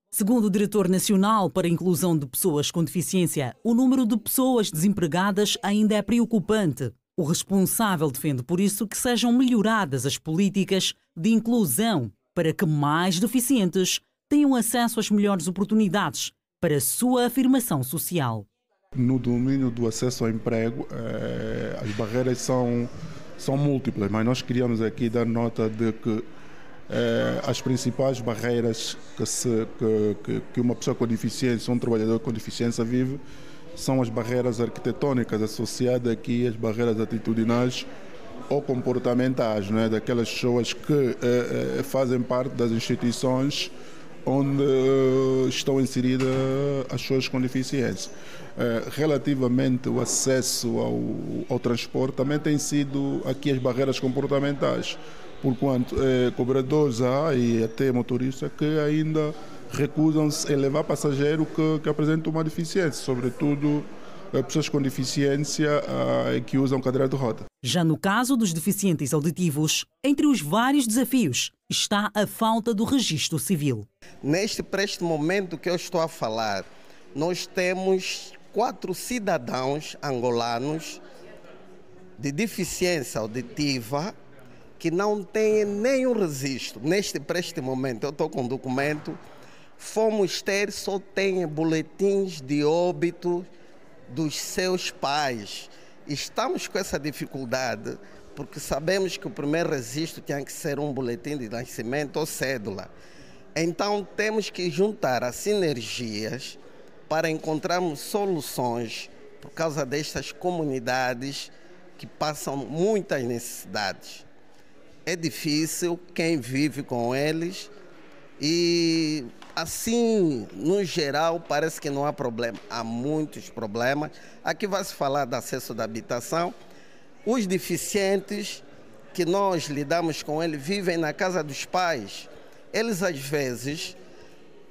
Segundo o Diretor Nacional para a Inclusão de Pessoas com Deficiência, o número de pessoas desempregadas ainda é preocupante. O responsável defende, por isso, que sejam melhoradas as políticas de inclusão para que mais deficientes tenham acesso às melhores oportunidades para a sua afirmação social. No domínio do acesso ao emprego, eh, as barreiras são, são múltiplas, mas nós queríamos aqui dar nota de que eh, as principais barreiras que, se, que, que, uma pessoa com deficiência, um trabalhador com deficiência vive, são as barreiras arquitetônicas associadas aqui às barreiras atitudinais ou comportamentais, né, daquelas pessoas que eh, eh, fazem parte das instituições onde eh, estão inseridas as pessoas com deficiência. Eh, relativamente ao acesso ao, ao transporte, também têm sido aqui as barreiras comportamentais porquanto é, eh, cobradores há e até motoristas que ainda recusam-se a levar passageiro que, que apresenta uma deficiência, sobretudo eh, pessoas com deficiência ah, e que usam cadeira de roda. Já no caso dos deficientes auditivos, entre os vários desafios está a falta do registro civil. Neste preste momento que eu estou a falar, nós temos quatro cidadãos angolanos de deficiência auditiva que não têm nenhum registro. Neste, para este momento, eu estou com um documento. Fomos ter, só tem boletins de óbito dos seus pais. Estamos com essa dificuldade porque sabemos que o primeiro registro tem que ser um boletim de nascimento ou cédula. Então temos que juntar as sinergias para encontrarmos soluções por causa destas comunidades que passam muitas necessidades é difícil quem vive com eles e assim, no geral, parece que não há problema. Há muitos problemas. Aqui vai se falar do acesso da habitação. Os deficientes que nós lidamos com eles vivem na casa dos pais. Eles às vezes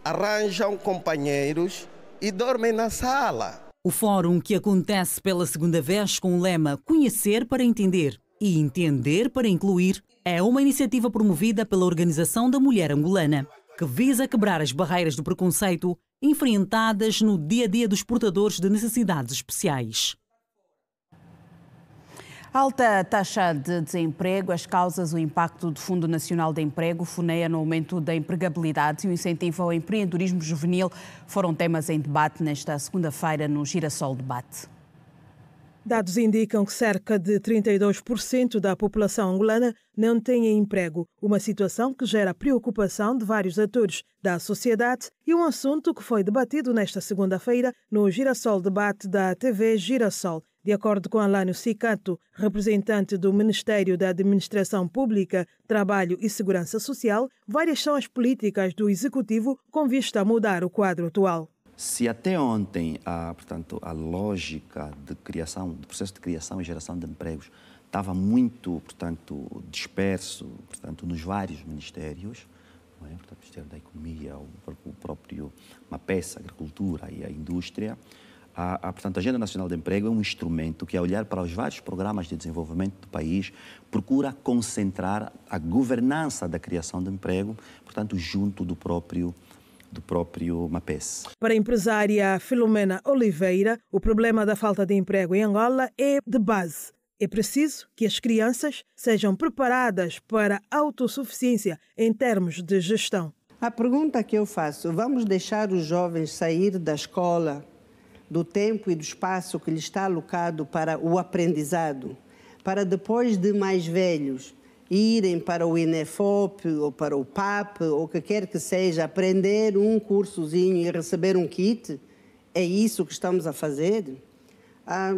arranjam companheiros e dormem na sala. O fórum que acontece pela segunda vez com o lema Conhecer para entender e entender para incluir é uma iniciativa promovida pela Organização da Mulher Angolana, que visa quebrar as barreiras do preconceito enfrentadas no dia a dia dos portadores de necessidades especiais. Alta taxa de desemprego, as causas, o impacto do Fundo Nacional de Emprego, funeia no aumento da empregabilidade e o incentivo ao empreendedorismo juvenil foram temas em debate nesta segunda-feira no Girassol Debate. Dados indicam que cerca de 32% da população angolana não tem emprego, uma situação que gera preocupação de vários atores da sociedade e um assunto que foi debatido nesta segunda-feira no Girassol Debate da TV Girassol. De acordo com Alânio Sicato, representante do Ministério da Administração Pública, Trabalho e Segurança Social, várias são as políticas do Executivo com vista a mudar o quadro atual. Se até ontem a, portanto, a lógica de criação, do processo de criação e geração de empregos estava muito, portanto, disperso, portanto, nos vários ministérios, não é? portanto, o Ministério da Economia, o, o próprio MAPES, a Agricultura e a Indústria, a, a, portanto, a Agenda Nacional de Emprego é um instrumento que, ao olhar para os vários programas de desenvolvimento do país, procura concentrar a governança da criação de emprego, portanto, junto do próprio do próprio MAPES. Para a empresária Filomena Oliveira, o problema da falta de emprego em Angola é de base. É preciso que as crianças sejam preparadas para autossuficiência em termos de gestão. A pergunta que eu faço: vamos deixar os jovens sair da escola, do tempo e do espaço que lhes está alocado para o aprendizado, para depois de mais velhos irem para o INEFOP ou para o PAP ou o que quer que seja, aprender um cursozinho e receber um kit, é isso que estamos a fazer? Ah,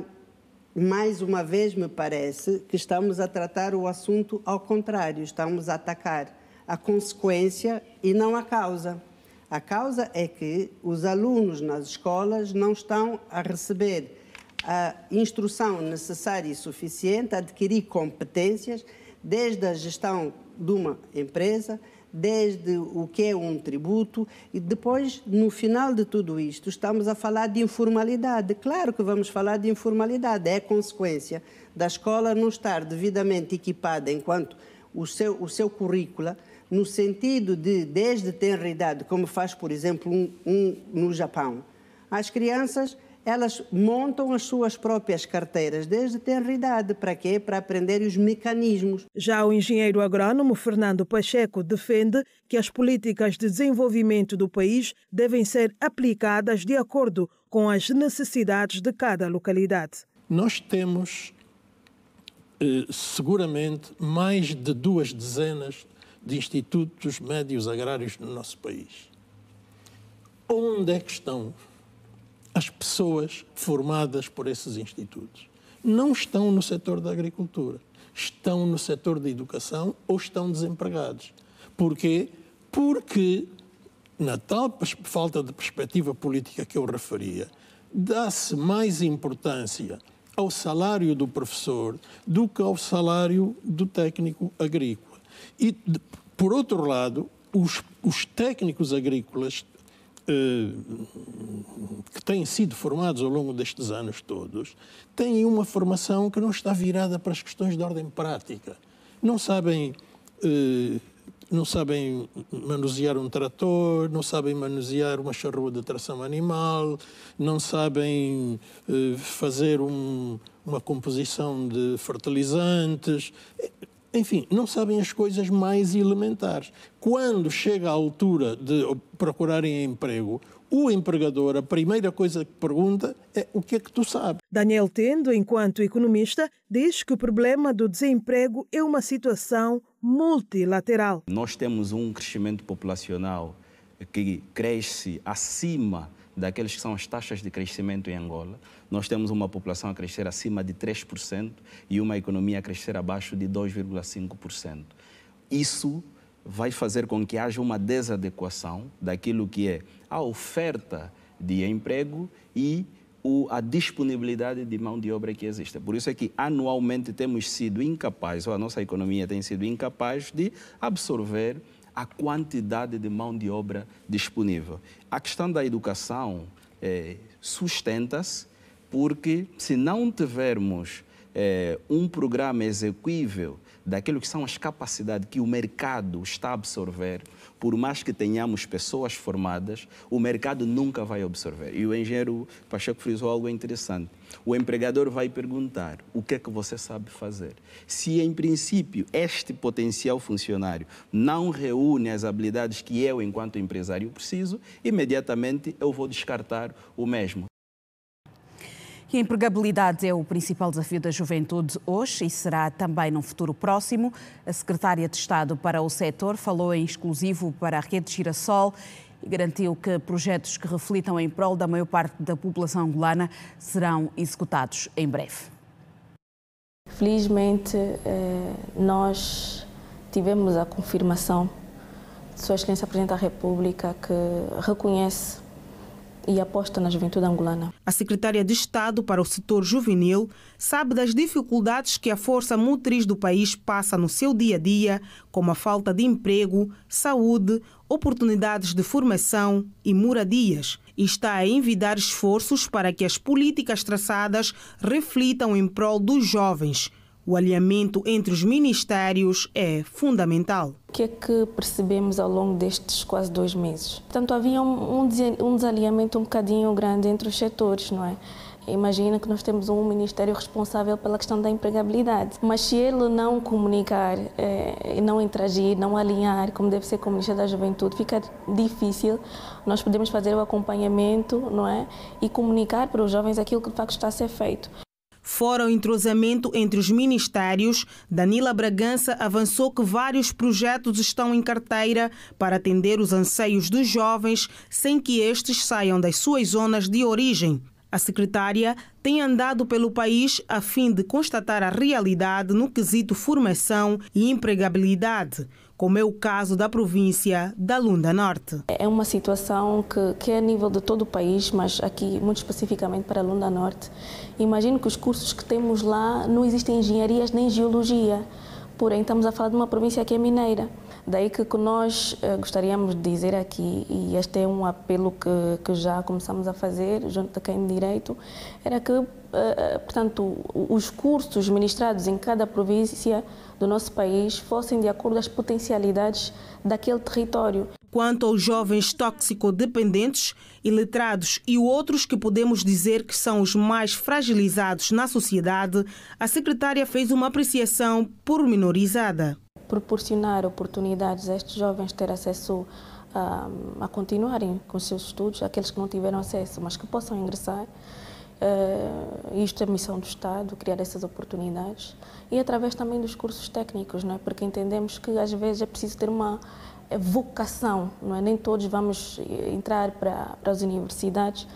mais uma vez, me parece que estamos a tratar o assunto ao contrário, estamos a atacar a consequência e não a causa. A causa é que os alunos nas escolas não estão a receber a instrução necessária e suficiente, a adquirir competências desde a gestão de uma empresa, desde o que é um tributo e depois, no final de tudo isto, estamos a falar de informalidade. Claro que vamos falar de informalidade, é consequência da escola não estar devidamente equipada enquanto o seu, o seu currículo, no sentido de, desde tenra idade, como faz, por exemplo, um, um no Japão, as crianças elas montam as suas próprias carteiras desde tenra idade. Para quê? Para aprender os mecanismos. Já o engenheiro agrónomo Fernando Pacheco defende que as políticas de desenvolvimento do país devem ser aplicadas de acordo com as necessidades de cada localidade. Nós temos eh, seguramente mais de duas dezenas de institutos médios agrários no nosso país. Onde é que estão as pessoas formadas por esses institutos não estão no setor da agricultura, estão no setor da educação ou estão desempregados. Porquê? Porque, na tal falta de perspectiva política que eu referia, dá-se mais importância ao salário do professor do que ao salário do técnico agrícola. E, por outro lado, os, os técnicos agrícolas eh, que têm sido formados ao longo destes anos todos têm uma formação que não está virada para as questões de ordem prática. Não sabem, eh, não sabem manusear um trator, não sabem manusear uma charrua de tração animal, não sabem eh, fazer um, uma composição de fertilizantes enfim, não sabem as coisas mais elementares. Quando chega a altura de procurarem emprego, o empregador, a primeira coisa que pergunta é o que é que tu sabes. Daniel Tendo, enquanto economista, diz que o problema do desemprego é uma situação multilateral. Nós temos um crescimento populacional que cresce acima daqueles que são as taxas de crescimento em Angola. Nós temos uma população a crescer acima de 3% e uma economia a crescer abaixo de 2,5%. Isso vai fazer com que haja uma desadequação daquilo que é a oferta de emprego e a disponibilidade de mão de obra que existe. Por isso é que anualmente temos sido incapazes, ou a nossa economia tem sido incapaz de absorver a quantidade de mão de obra disponível. A questão da educação é, sustenta-se porque se não tivermos eh, um programa execuível daquilo que são as capacidades que o mercado está a absorver, por mais que tenhamos pessoas formadas, o mercado nunca vai absorver. E o engenheiro Pacheco frisou algo interessante. O empregador vai perguntar: o que é que você sabe fazer? Se, em princípio, este potencial funcionário não reúne as habilidades que eu, enquanto empresário, preciso, imediatamente eu vou descartar o mesmo que a empregabilidade é o principal desafio da juventude hoje e será também num futuro próximo. A secretária de Estado para o setor falou em exclusivo para a rede Girassol e garantiu que projetos que reflitam em prol da maior parte da população angolana serão executados em breve. Felizmente, eh, nós tivemos a confirmação de Sua Excelência Presidente da República que reconhece e aposta na juventude angolana. A secretária de Estado para o setor juvenil sabe das dificuldades que a força motriz do país passa no seu dia a dia, como a falta de emprego, saúde, oportunidades de formação e moradias, e está a envidar esforços para que as políticas traçadas reflitam em prol dos jovens o alinhamento entre os ministérios é fundamental. O que é que percebemos ao longo destes quase dois meses? Portanto, havia um, desalinhamento um bocadinho grande entre os setores, não é? Imagina que nós temos um ministério responsável pela questão da empregabilidade, mas se ele não comunicar, eh, não interagir, não alinhar, como deve ser com o Ministério da Juventude, fica difícil. Nós podemos fazer o acompanhamento, não é, e comunicar para os jovens aquilo que de facto está a ser feito fora o entrosamento entre os ministérios, Danila Bragança avançou que vários projetos estão em carteira para atender os anseios dos jovens sem que estes saiam das suas zonas de origem. A secretária tem andado pelo país a fim de constatar a realidade no quesito formação e empregabilidade como é o caso da província da Lunda Norte. É uma situação que, que é a nível de todo o país, mas aqui muito especificamente para a Lunda Norte. Imagino que os cursos que temos lá não existem engenharias nem geologia, porém estamos a falar de uma província que é mineira. Daí que, que nós eh, gostaríamos de dizer aqui, e este é um apelo que, que já começamos a fazer junto da Quem Direito, era que, eh, eh, portanto, os cursos ministrados em cada província do nosso país fossem de acordo às potencialidades daquele território. Quanto aos jovens toxicodependentes, iletrados e outros que podemos dizer que são os mais fragilizados na sociedade, a secretária fez uma apreciação pormenorizada proporcionar oportunidades a estes jovens ter acesso a, ah, a continuarem com os seus estudos, aqueles que não tiveram acesso, mas que possam ingressar. Uh, isto é missão do Estado, criar essas oportunidades e através também dos cursos técnicos, não é? porque entendemos que às vezes é preciso ter uma eh, vocação, não é? nem todos vamos eh, entrar para, para as universidades,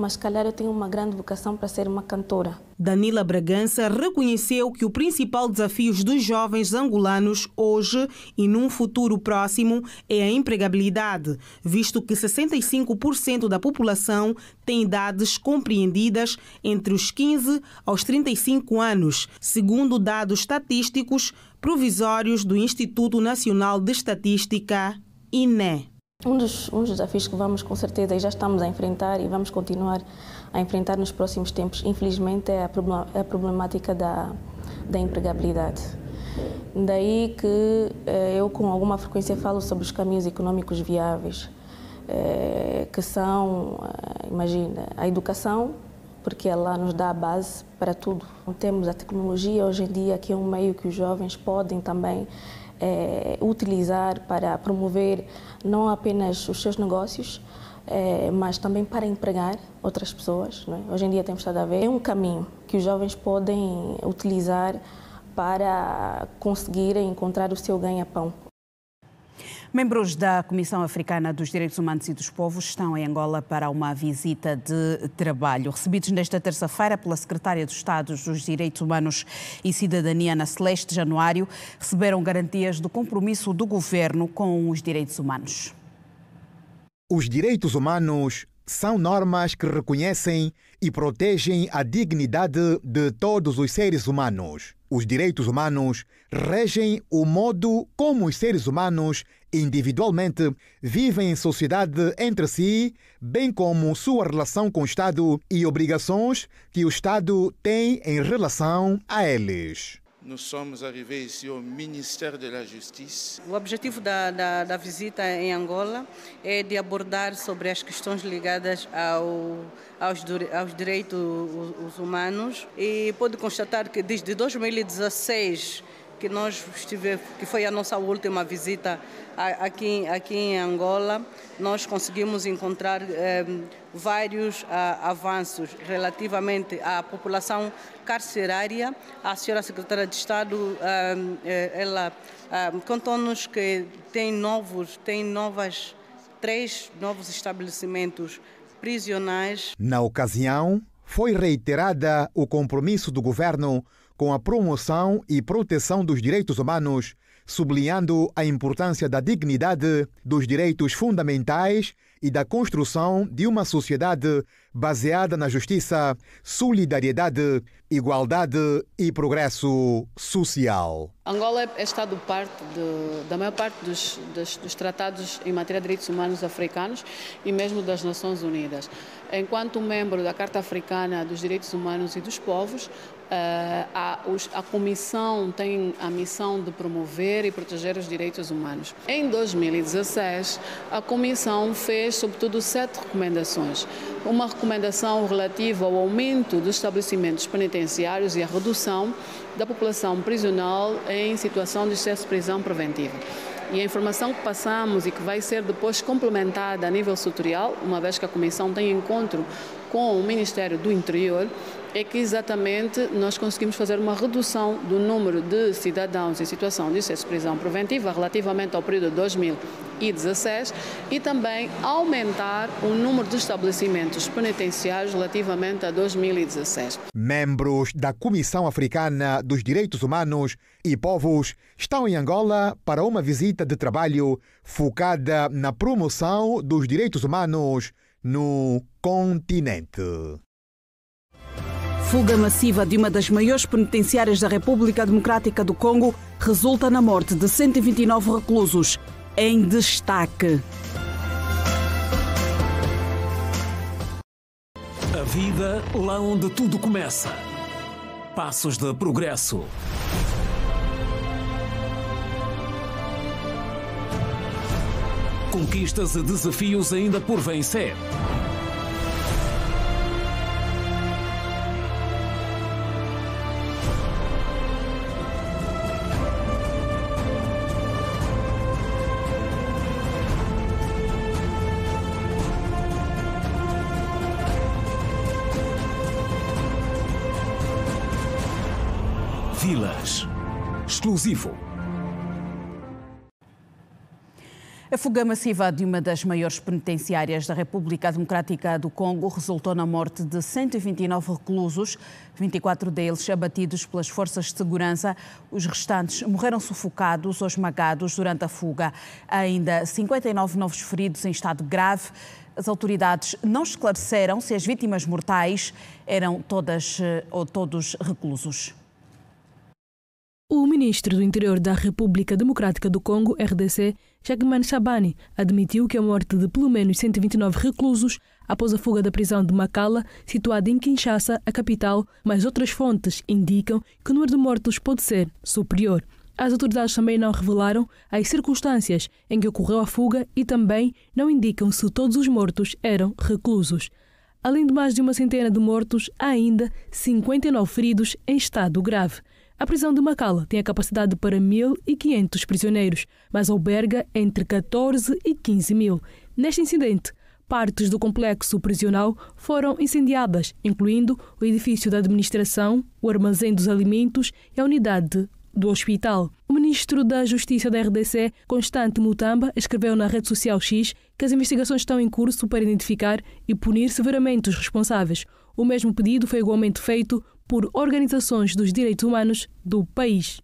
mas se calhar eu tenho uma grande vocação para ser uma cantora. Danila Bragança reconheceu que o principal desafio dos jovens angolanos hoje e num futuro próximo é a empregabilidade, visto que 65% da população tem idades compreendidas entre os 15 aos 35 anos, segundo dados estatísticos provisórios do Instituto Nacional de Estatística, INE. Um dos, um dos, desafios que vamos com certeza e já estamos a enfrentar e vamos continuar a enfrentar nos próximos tempos, infelizmente, é a, problemática da, da empregabilidade. Daí que eh, eu com alguma frequência falo sobre os caminhos econômicos viáveis, eh, que são, eh, imagina, a educação, porque ela nos dá a base para tudo. Temos a tecnologia hoje em dia, que é um meio que os jovens podem também utilizar para promover não apenas os seus negócios, é, mas também para empregar outras pessoas. É? Hoje em dia temos estado a ver. É um caminho que os jovens podem utilizar para conseguirem encontrar o seu ganha-pão. Membros da Comissão Africana dos Direitos Humanos e dos Povos estão em Angola para uma visita de trabalho. Recebidos nesta terça-feira pela Secretária dos Estados dos Direitos Humanos e Cidadania, Ana Celeste Januário, receberam garantias do compromisso do governo com os direitos humanos. Os direitos humanos são normas que reconhecem e protegem a dignidade de todos os seres humanos. Os direitos humanos regem o modo como os seres humanos individualmente, vivem em sociedade entre si, bem como sua relação com o Estado e obrigações que o Estado tem em relação a eles. Nós somos arrivados ao Ministério da Justiça. O objetivo da, da, da, visita em Angola é de abordar sobre as questões ligadas ao, aos, aos direitos humanos e pode constatar que desde 2016 que nós estivemos, que foi a nossa última visita aqui, aqui em Angola, nós conseguimos encontrar eh, vários ah, avanços relativamente à população carcerária. A senhora secretária de Estado, ah, eh, ela ah, contou-nos que tem novos, tem novas três novos estabelecimentos prisionais. Na ocasião, foi reiterada o compromisso do governo com a promoção e proteção dos direitos humanos, sublinhando a importância da dignidade, dos direitos fundamentais e da construção de uma sociedade baseada na justiça, solidariedade, igualdade e progresso social. Angola é Estado parte de, da maior parte dos, dos, dos, tratados em matéria de direitos humanos africanos e mesmo das Nações Unidas. Enquanto membro da Carta Africana dos Direitos Humanos e dos Povos, eh, a, a comissão tem a missão de promover e proteger os direitos humanos. Em 2016, a comissão fez, sobretudo, sete recomendações. Uma recomendação relativa ao aumento dos estabelecimentos penitenciários e à redução da população prisional em situação de excesso de prisão preventiva. E a informação que passamos e que vai ser depois complementada a nível setorial, uma vez que a Comissão tem encontro com o Ministério do Interior, é que exatamente nós conseguimos fazer uma redução do número de cidadãos em situação de prisão preventiva relativamente ao período de 2016 e também aumentar o número de estabelecimentos penitenciários relativamente a 2016. Membros da Comissão Africana dos Direitos Humanos e Povos estão em Angola para uma visita de trabalho focada na promoção dos direitos humanos no continente. Fuga massiva de uma das maiores penitenciárias da República Democrática do Congo resulta na morte de 129 reclusos. Em destaque. A vida lá onde tudo começa. Passos de progresso. Conquistas e desafios ainda por vencer exclusivo. A fuga massiva de uma das maiores penitenciárias da República Democrática do Congo resultou na morte de 129 reclusos, 24 deles abatidos pelas forças de segurança. Os restantes morreram sufocados ou esmagados durante a fuga. ainda 59 novos feridos em estado grave. As autoridades não esclareceram se as vítimas mortais eram todas eh, ou todos reclusos. O ministro do Interior da República Democrática do Congo, RDC, Chakman Chabani, admitiu que a morte de pelo menos 129 reclusos após a fuga da prisão de Makala, situada em Kinshasa, a capital, mas outras fontes indicam que o número de mortos pode ser superior. As autoridades também não revelaram as circunstâncias em que ocorreu a fuga e também não indicam se todos os mortos eram reclusos. Além de mais de uma centena de mortos, há ainda 59 feridos em estado grave. A prisão de Macala tem a capacidade para 1.500 prisioneiros, mas alberga entre 14 e 15 mil. Neste incidente, partes do complexo prisional foram incendiadas, incluindo o edifício da administração, o armazém dos alimentos e a unidade do hospital. O ministro da Justiça da RDC, Constante Mutamba, escreveu na rede social X que as investigações estão em curso para identificar e punir severamente os responsáveis. O mesmo pedido foi igualmente feito por organizações dos direitos humanos do país.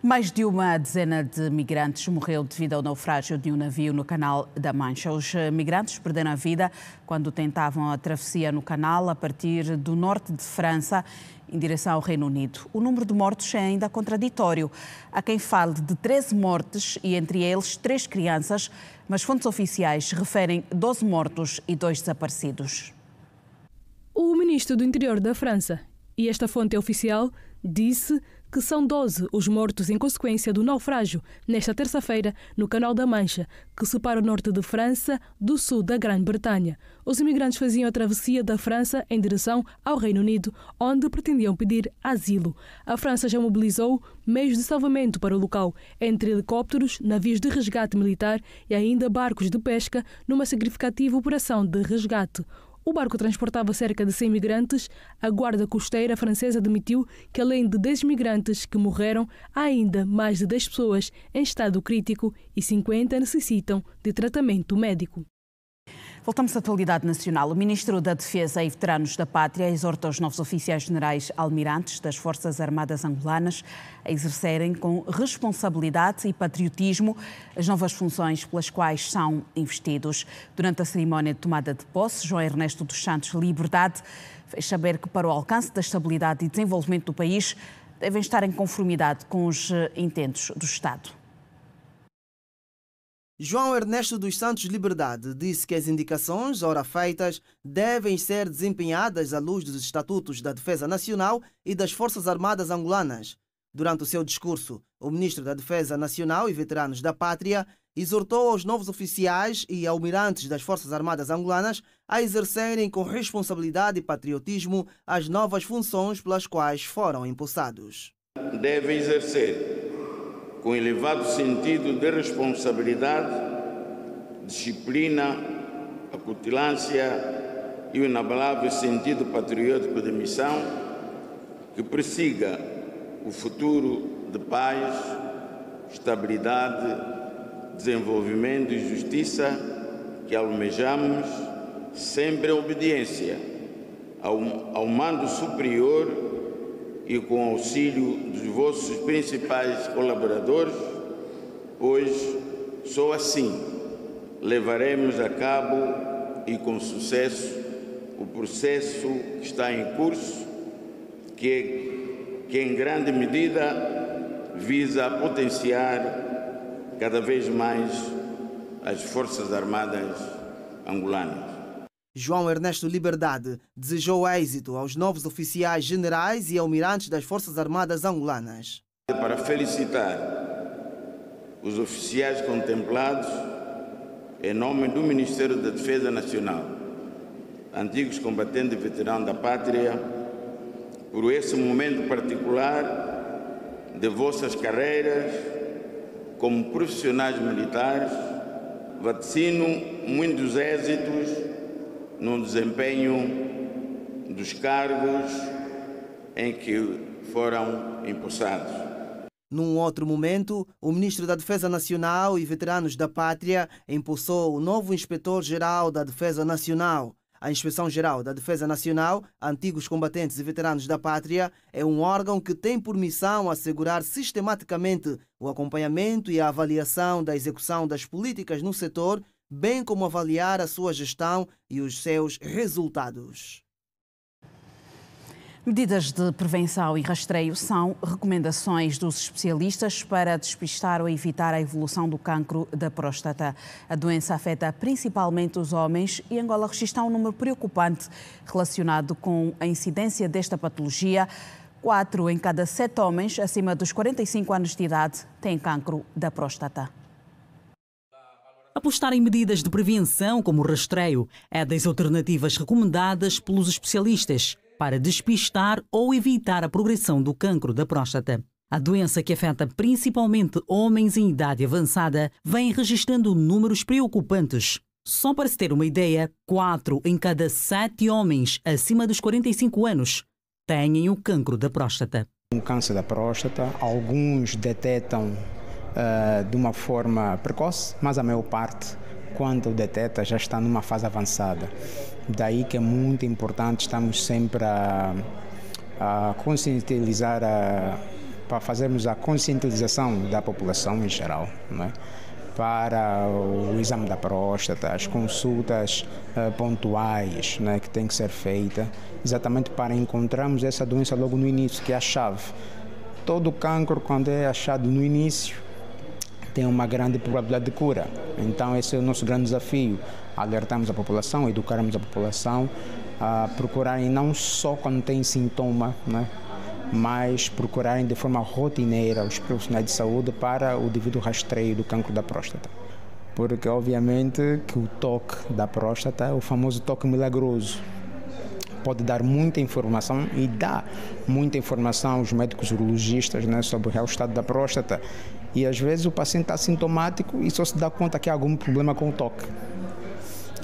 Mais de uma dezena de migrantes morreu devido ao naufrágio de um navio no Canal da Mancha. Os migrantes perderam a vida quando tentavam a travessia no canal a partir do norte de França em direção ao Reino Unido. O número de mortos é ainda contraditório. Há quem fale de 13 mortes e entre eles três crianças, mas fontes oficiais referem 12 mortos e dois desaparecidos. O ministro do Interior da França, e esta fonte é oficial, disse que são 12 os mortos em consequência do naufrágio nesta terça-feira no Canal da Mancha, que separa o norte de França do sul da Grã-Bretanha. Os imigrantes faziam a travessia da França em direção ao Reino Unido, onde pretendiam pedir asilo. A França já mobilizou meios de salvamento para o local, entre helicópteros, navios de resgate militar e ainda barcos de pesca, numa significativa operação de resgate. O barco transportava cerca de 100 migrantes. A guarda costeira francesa admitiu que, além de 10 migrantes que morreram, há ainda mais de 10 pessoas em estado crítico e 50 necessitam de tratamento médico. Voltamos à atualidade nacional. O Ministro da Defesa e Veteranos da Pátria exorta os novos oficiais generais almirantes das Forças Armadas Angolanas a exercerem com responsabilidade e patriotismo as novas funções pelas quais são investidos. Durante a cerimónia de tomada de posse, João Ernesto dos Santos Liberdade fez saber que, para o alcance da estabilidade e desenvolvimento do país, devem estar em conformidade com os intentos do Estado. João Ernesto dos Santos Liberdade disse que as indicações, ora feitas, devem ser desempenhadas à luz dos estatutos da Defesa Nacional e das Forças Armadas Angolanas. Durante o seu discurso, o ministro da Defesa Nacional e Veteranos da Pátria exortou aos novos oficiais e almirantes das Forças Armadas Angolanas a exercerem com responsabilidade e patriotismo as novas funções pelas quais foram impulsados. Devem exercer com elevado sentido de responsabilidade, disciplina, acutilância e o inabalável sentido patriótico de missão, que persiga o futuro de paz, estabilidade, desenvolvimento e justiça que almejamos, sempre a obediência ao, ao mando superior e com auxílio dos vossos principais colaboradores, hoje, só assim, levaremos a cabo e com sucesso o processo que está em curso, que, que em grande medida visa potenciar cada vez mais as Forças Armadas angolanas. João Ernesto Liberdade desejou êxito aos novos oficiais generais e almirantes das Forças Armadas angolanas. Para felicitar os oficiais contemplados em nome do Ministério da Defesa Nacional, antigos combatentes veteranos da pátria, por esse momento particular de vossas carreiras como profissionais militares, vaticino muitos êxitos no desempenho dos cargos em que foram impulsados. Num outro momento, o ministro da Defesa Nacional e Veteranos da Pátria impulsou o novo inspetor-geral da Defesa Nacional. A Inspeção-Geral da Defesa Nacional, Antigos Combatentes e Veteranos da Pátria, é um órgão que tem por missão assegurar sistematicamente o acompanhamento e a avaliação da execução das políticas no setor bem como avaliar a sua gestão e os seus resultados. Medidas de prevenção e rastreio são recomendações dos especialistas para despistar ou evitar a evolução do cancro da próstata. A doença afeta principalmente os homens e Angola registra um número preocupante relacionado com a incidência desta patologia. Quatro em cada sete homens acima dos 45 anos de idade têm cancro da próstata. Apostar em medidas de prevenção, como o rastreio, é das alternativas recomendadas pelos especialistas para despistar ou evitar a progressão do cancro da próstata. A doença que afeta principalmente homens em idade avançada vem registrando números preocupantes. Só para se ter uma ideia, 4 em cada 7 homens acima dos 45 anos têm o cancro da próstata. Um câncer da próstata, alguns detectam uh, de uma forma precoce, mas a maior parte, quando detecta, já está numa fase avançada. Daí que é muito importante, estamos sempre a, a conscientizar, para fazermos a conscientização da população em geral, não é? para o exame da próstata, as consultas uh, pontuais né, que tem que ser feita, exatamente para encontrarmos essa doença logo no início, que é a chave. Todo cancro, quando é achado no início, tem uma grande probabilidade de cura. Então, esse é o nosso grande desafio: alertarmos a população, educarmos a população a procurarem não só quando tem sintoma, né, mas procurarem de forma rotineira os profissionais de saúde para o devido rastreio do cancro da próstata. Porque, obviamente, que o toque da próstata, o famoso toque milagroso, pode dar muita informação e dá muita informação aos médicos urologistas né, sobre o real estado da próstata e às vezes o paciente está sintomático e só se dá conta que há algum problema com o toque.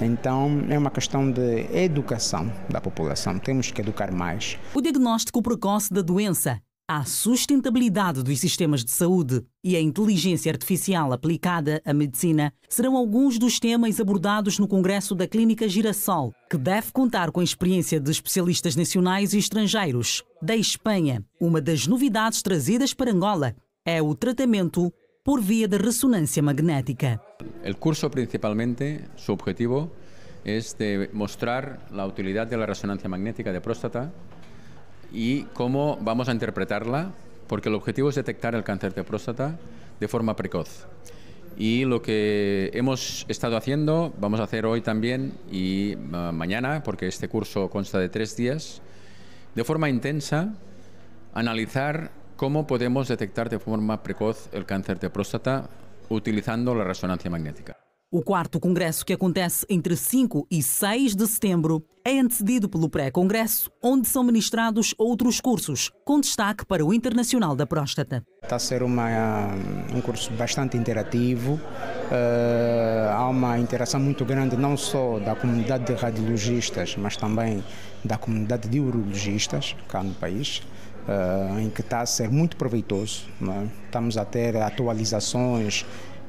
Então, é uma questão de educação da população. Temos que educar mais. O diagnóstico precoce da doença, a sustentabilidade dos sistemas de saúde e a inteligência artificial aplicada à medicina serão alguns dos temas abordados no Congresso da Clínica Girassol, que deve contar com a experiência de especialistas nacionais e estrangeiros. Da Espanha, uma das novidades trazidas para Angola ...es el tratamiento por vía de resonancia magnética. El curso, principalmente, su objetivo ...es de mostrar utilidad de la resonancia magnética de próstata ...y cómo vamos a interpretarla, porque el objetivo es detectar el cáncer de próstata de forma precoz. y lo que hemos estado haciendo, vamos a hacer hoy también y mañana, porque este curso consta de tres días, de forma intensa, analizar ¿Cómo podemos detectar de forma precoz el cáncer de próstata utilizando la resonancia magnética? O quarto congresso, que acontece entre 5 e 6 de setembro, é antecedido pelo pré-congresso, onde são ministrados outros cursos, com destaque para o Internacional da Próstata. Está a ser uma, um curso bastante interativo, uh, há uma interação muito grande não só da comunidade de radiologistas, mas também da comunidade de urologistas cá no país uh, em que está a ser muito proveitoso. É? Estamos a ter atualizações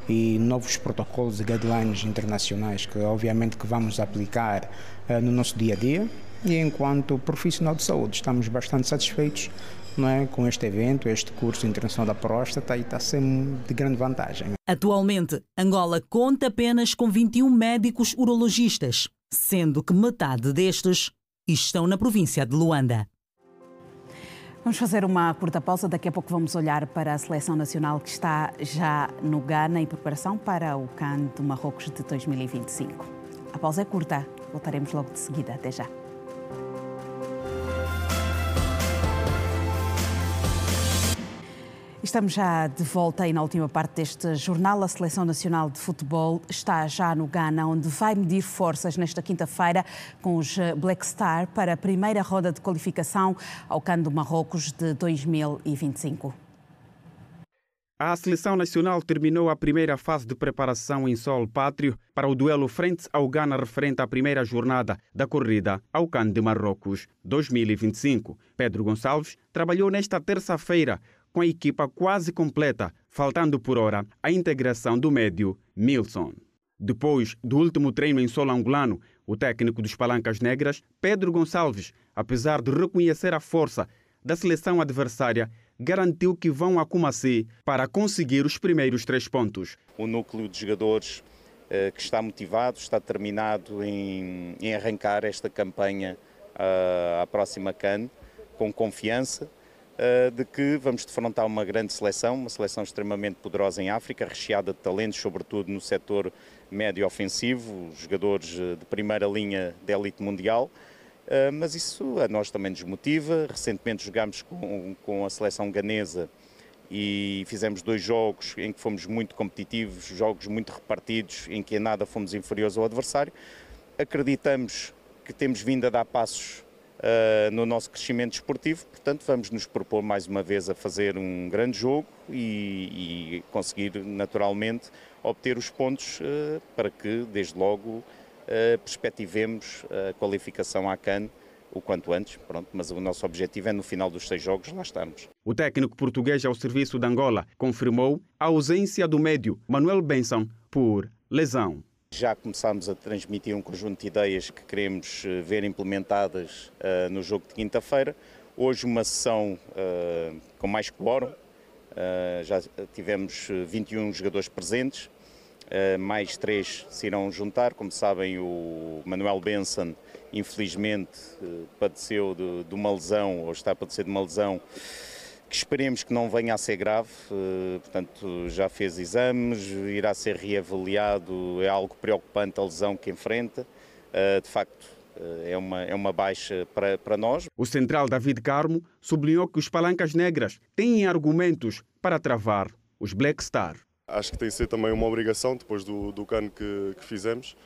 e novos protocolos e guidelines internacionais que obviamente que vamos aplicar uh, no nosso dia a dia e enquanto profissional de saúde estamos bastante satisfeitos não é, com este evento, este curso internacional da próstata e está sendo de grande vantagem. Atualmente, Angola conta apenas com 21 médicos urologistas, sendo que metade destes estão na província de Luanda. Vamos fazer uma curta pausa. Daqui a pouco vamos olhar para a seleção nacional que está já no Ghana em preparação para o CAN do Marrocos de 2025. A pausa é curta. Voltaremos logo de seguida. Até já. Estamos já de volta aí na última parte deste jornal. A Seleção Nacional de Futebol está já no Ghana, onde vai medir forças nesta quinta-feira com os eh, Black Star para a primeira roda de qualificação ao CAN do Marrocos de 2025. A seleção nacional terminou a primeira fase de preparação em solo pátrio para o duelo frente ao Ghana referente à primeira jornada da corrida ao CAN de Marrocos 2025. Pedro Gonçalves trabalhou nesta terça-feira com a equipa quase completa, faltando por hora a integração do médio Milson. Depois do último treino em solo angolano, o técnico dos Palancas Negras, Pedro Gonçalves, apesar de reconhecer a força da seleção adversária, garantiu que vão a Kumasi para conseguir os primeiros três pontos. O núcleo de jogadores eh, que está motivado, está determinado em, em arrancar esta campanha uh, à próxima CAN com confiança eh, de que vamos defrontar uma grande seleção, uma seleção extremamente poderosa em África, recheada de talentos, sobretudo no setor médio ofensivo, jogadores eh, de primeira linha de elite mundial. Eh, mas isso a nós também nos motiva. Recentemente jogámos com, com a seleção ganesa e fizemos dois jogos em que fomos muito competitivos, jogos muito repartidos, em que em nada fomos inferiores ao adversário. Acreditamos que temos vindo a dar passos uh, no nosso crescimento esportivo. Portanto, vamos nos propor mais uma vez a fazer um grande jogo e, e conseguir naturalmente obter os pontos uh, para que, desde logo, uh, perspectivemos a qualificação à CAN o quanto antes, pronto, mas o nosso objetivo é no final dos seis jogos lá estarmos. O técnico português ao serviço de Angola confirmou a ausência do médio Manuel Benção por lesão. Já começámos a transmitir um conjunto de ideias que queremos eh, ver implementadas uh, no jogo de quinta-feira. Hoje uma sessão uh, com mais quórum, uh, já tivemos 21 jogadores presentes, mais três se irão juntar. Como sabem, o Manuel Benson, infelizmente, padeceu de, de uma lesão, ou está a padecer de uma lesão que esperemos que não venha a ser grave, eh, portanto já fez exames, irá ser reavaliado, é algo preocupante a lesão que enfrenta, eh, de facto eh, é uma, é uma baixa para, para nós. O central David Carmo sublinhou que os palancas negras têm argumentos para travar os Black Star. Acho que tem de ser também uma obrigação, depois do, do cano que, que fizemos,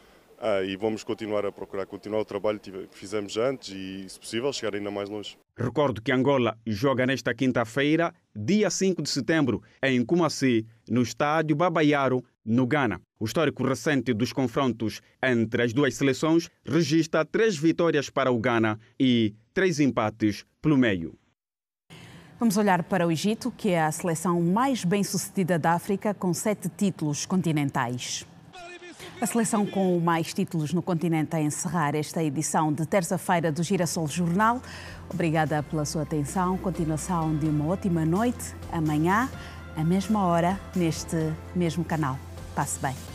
ah, e vamos continuar a procurar, continuar o trabalho que fizemos antes e, se possível, chegar ainda mais longe. Recordo que Angola joga nesta quinta-feira, dia 5 de setembro, em Kumasi, no estádio Babayaro, no Ghana. O histórico recente dos confrontos entre as duas seleções registra três vitórias para o Ghana e três empates pelo meio. Vamos olhar para o Egito, que é a seleção mais bem-sucedida da África, com sete títulos continentais. A seleção com mais títulos no continente a encerrar esta edição de terça-feira do Girassol Jornal. Obrigada pela sua atenção. Continuação de uma ótima noite. Amanhã, à mesma hora, neste mesmo canal. Passe bem.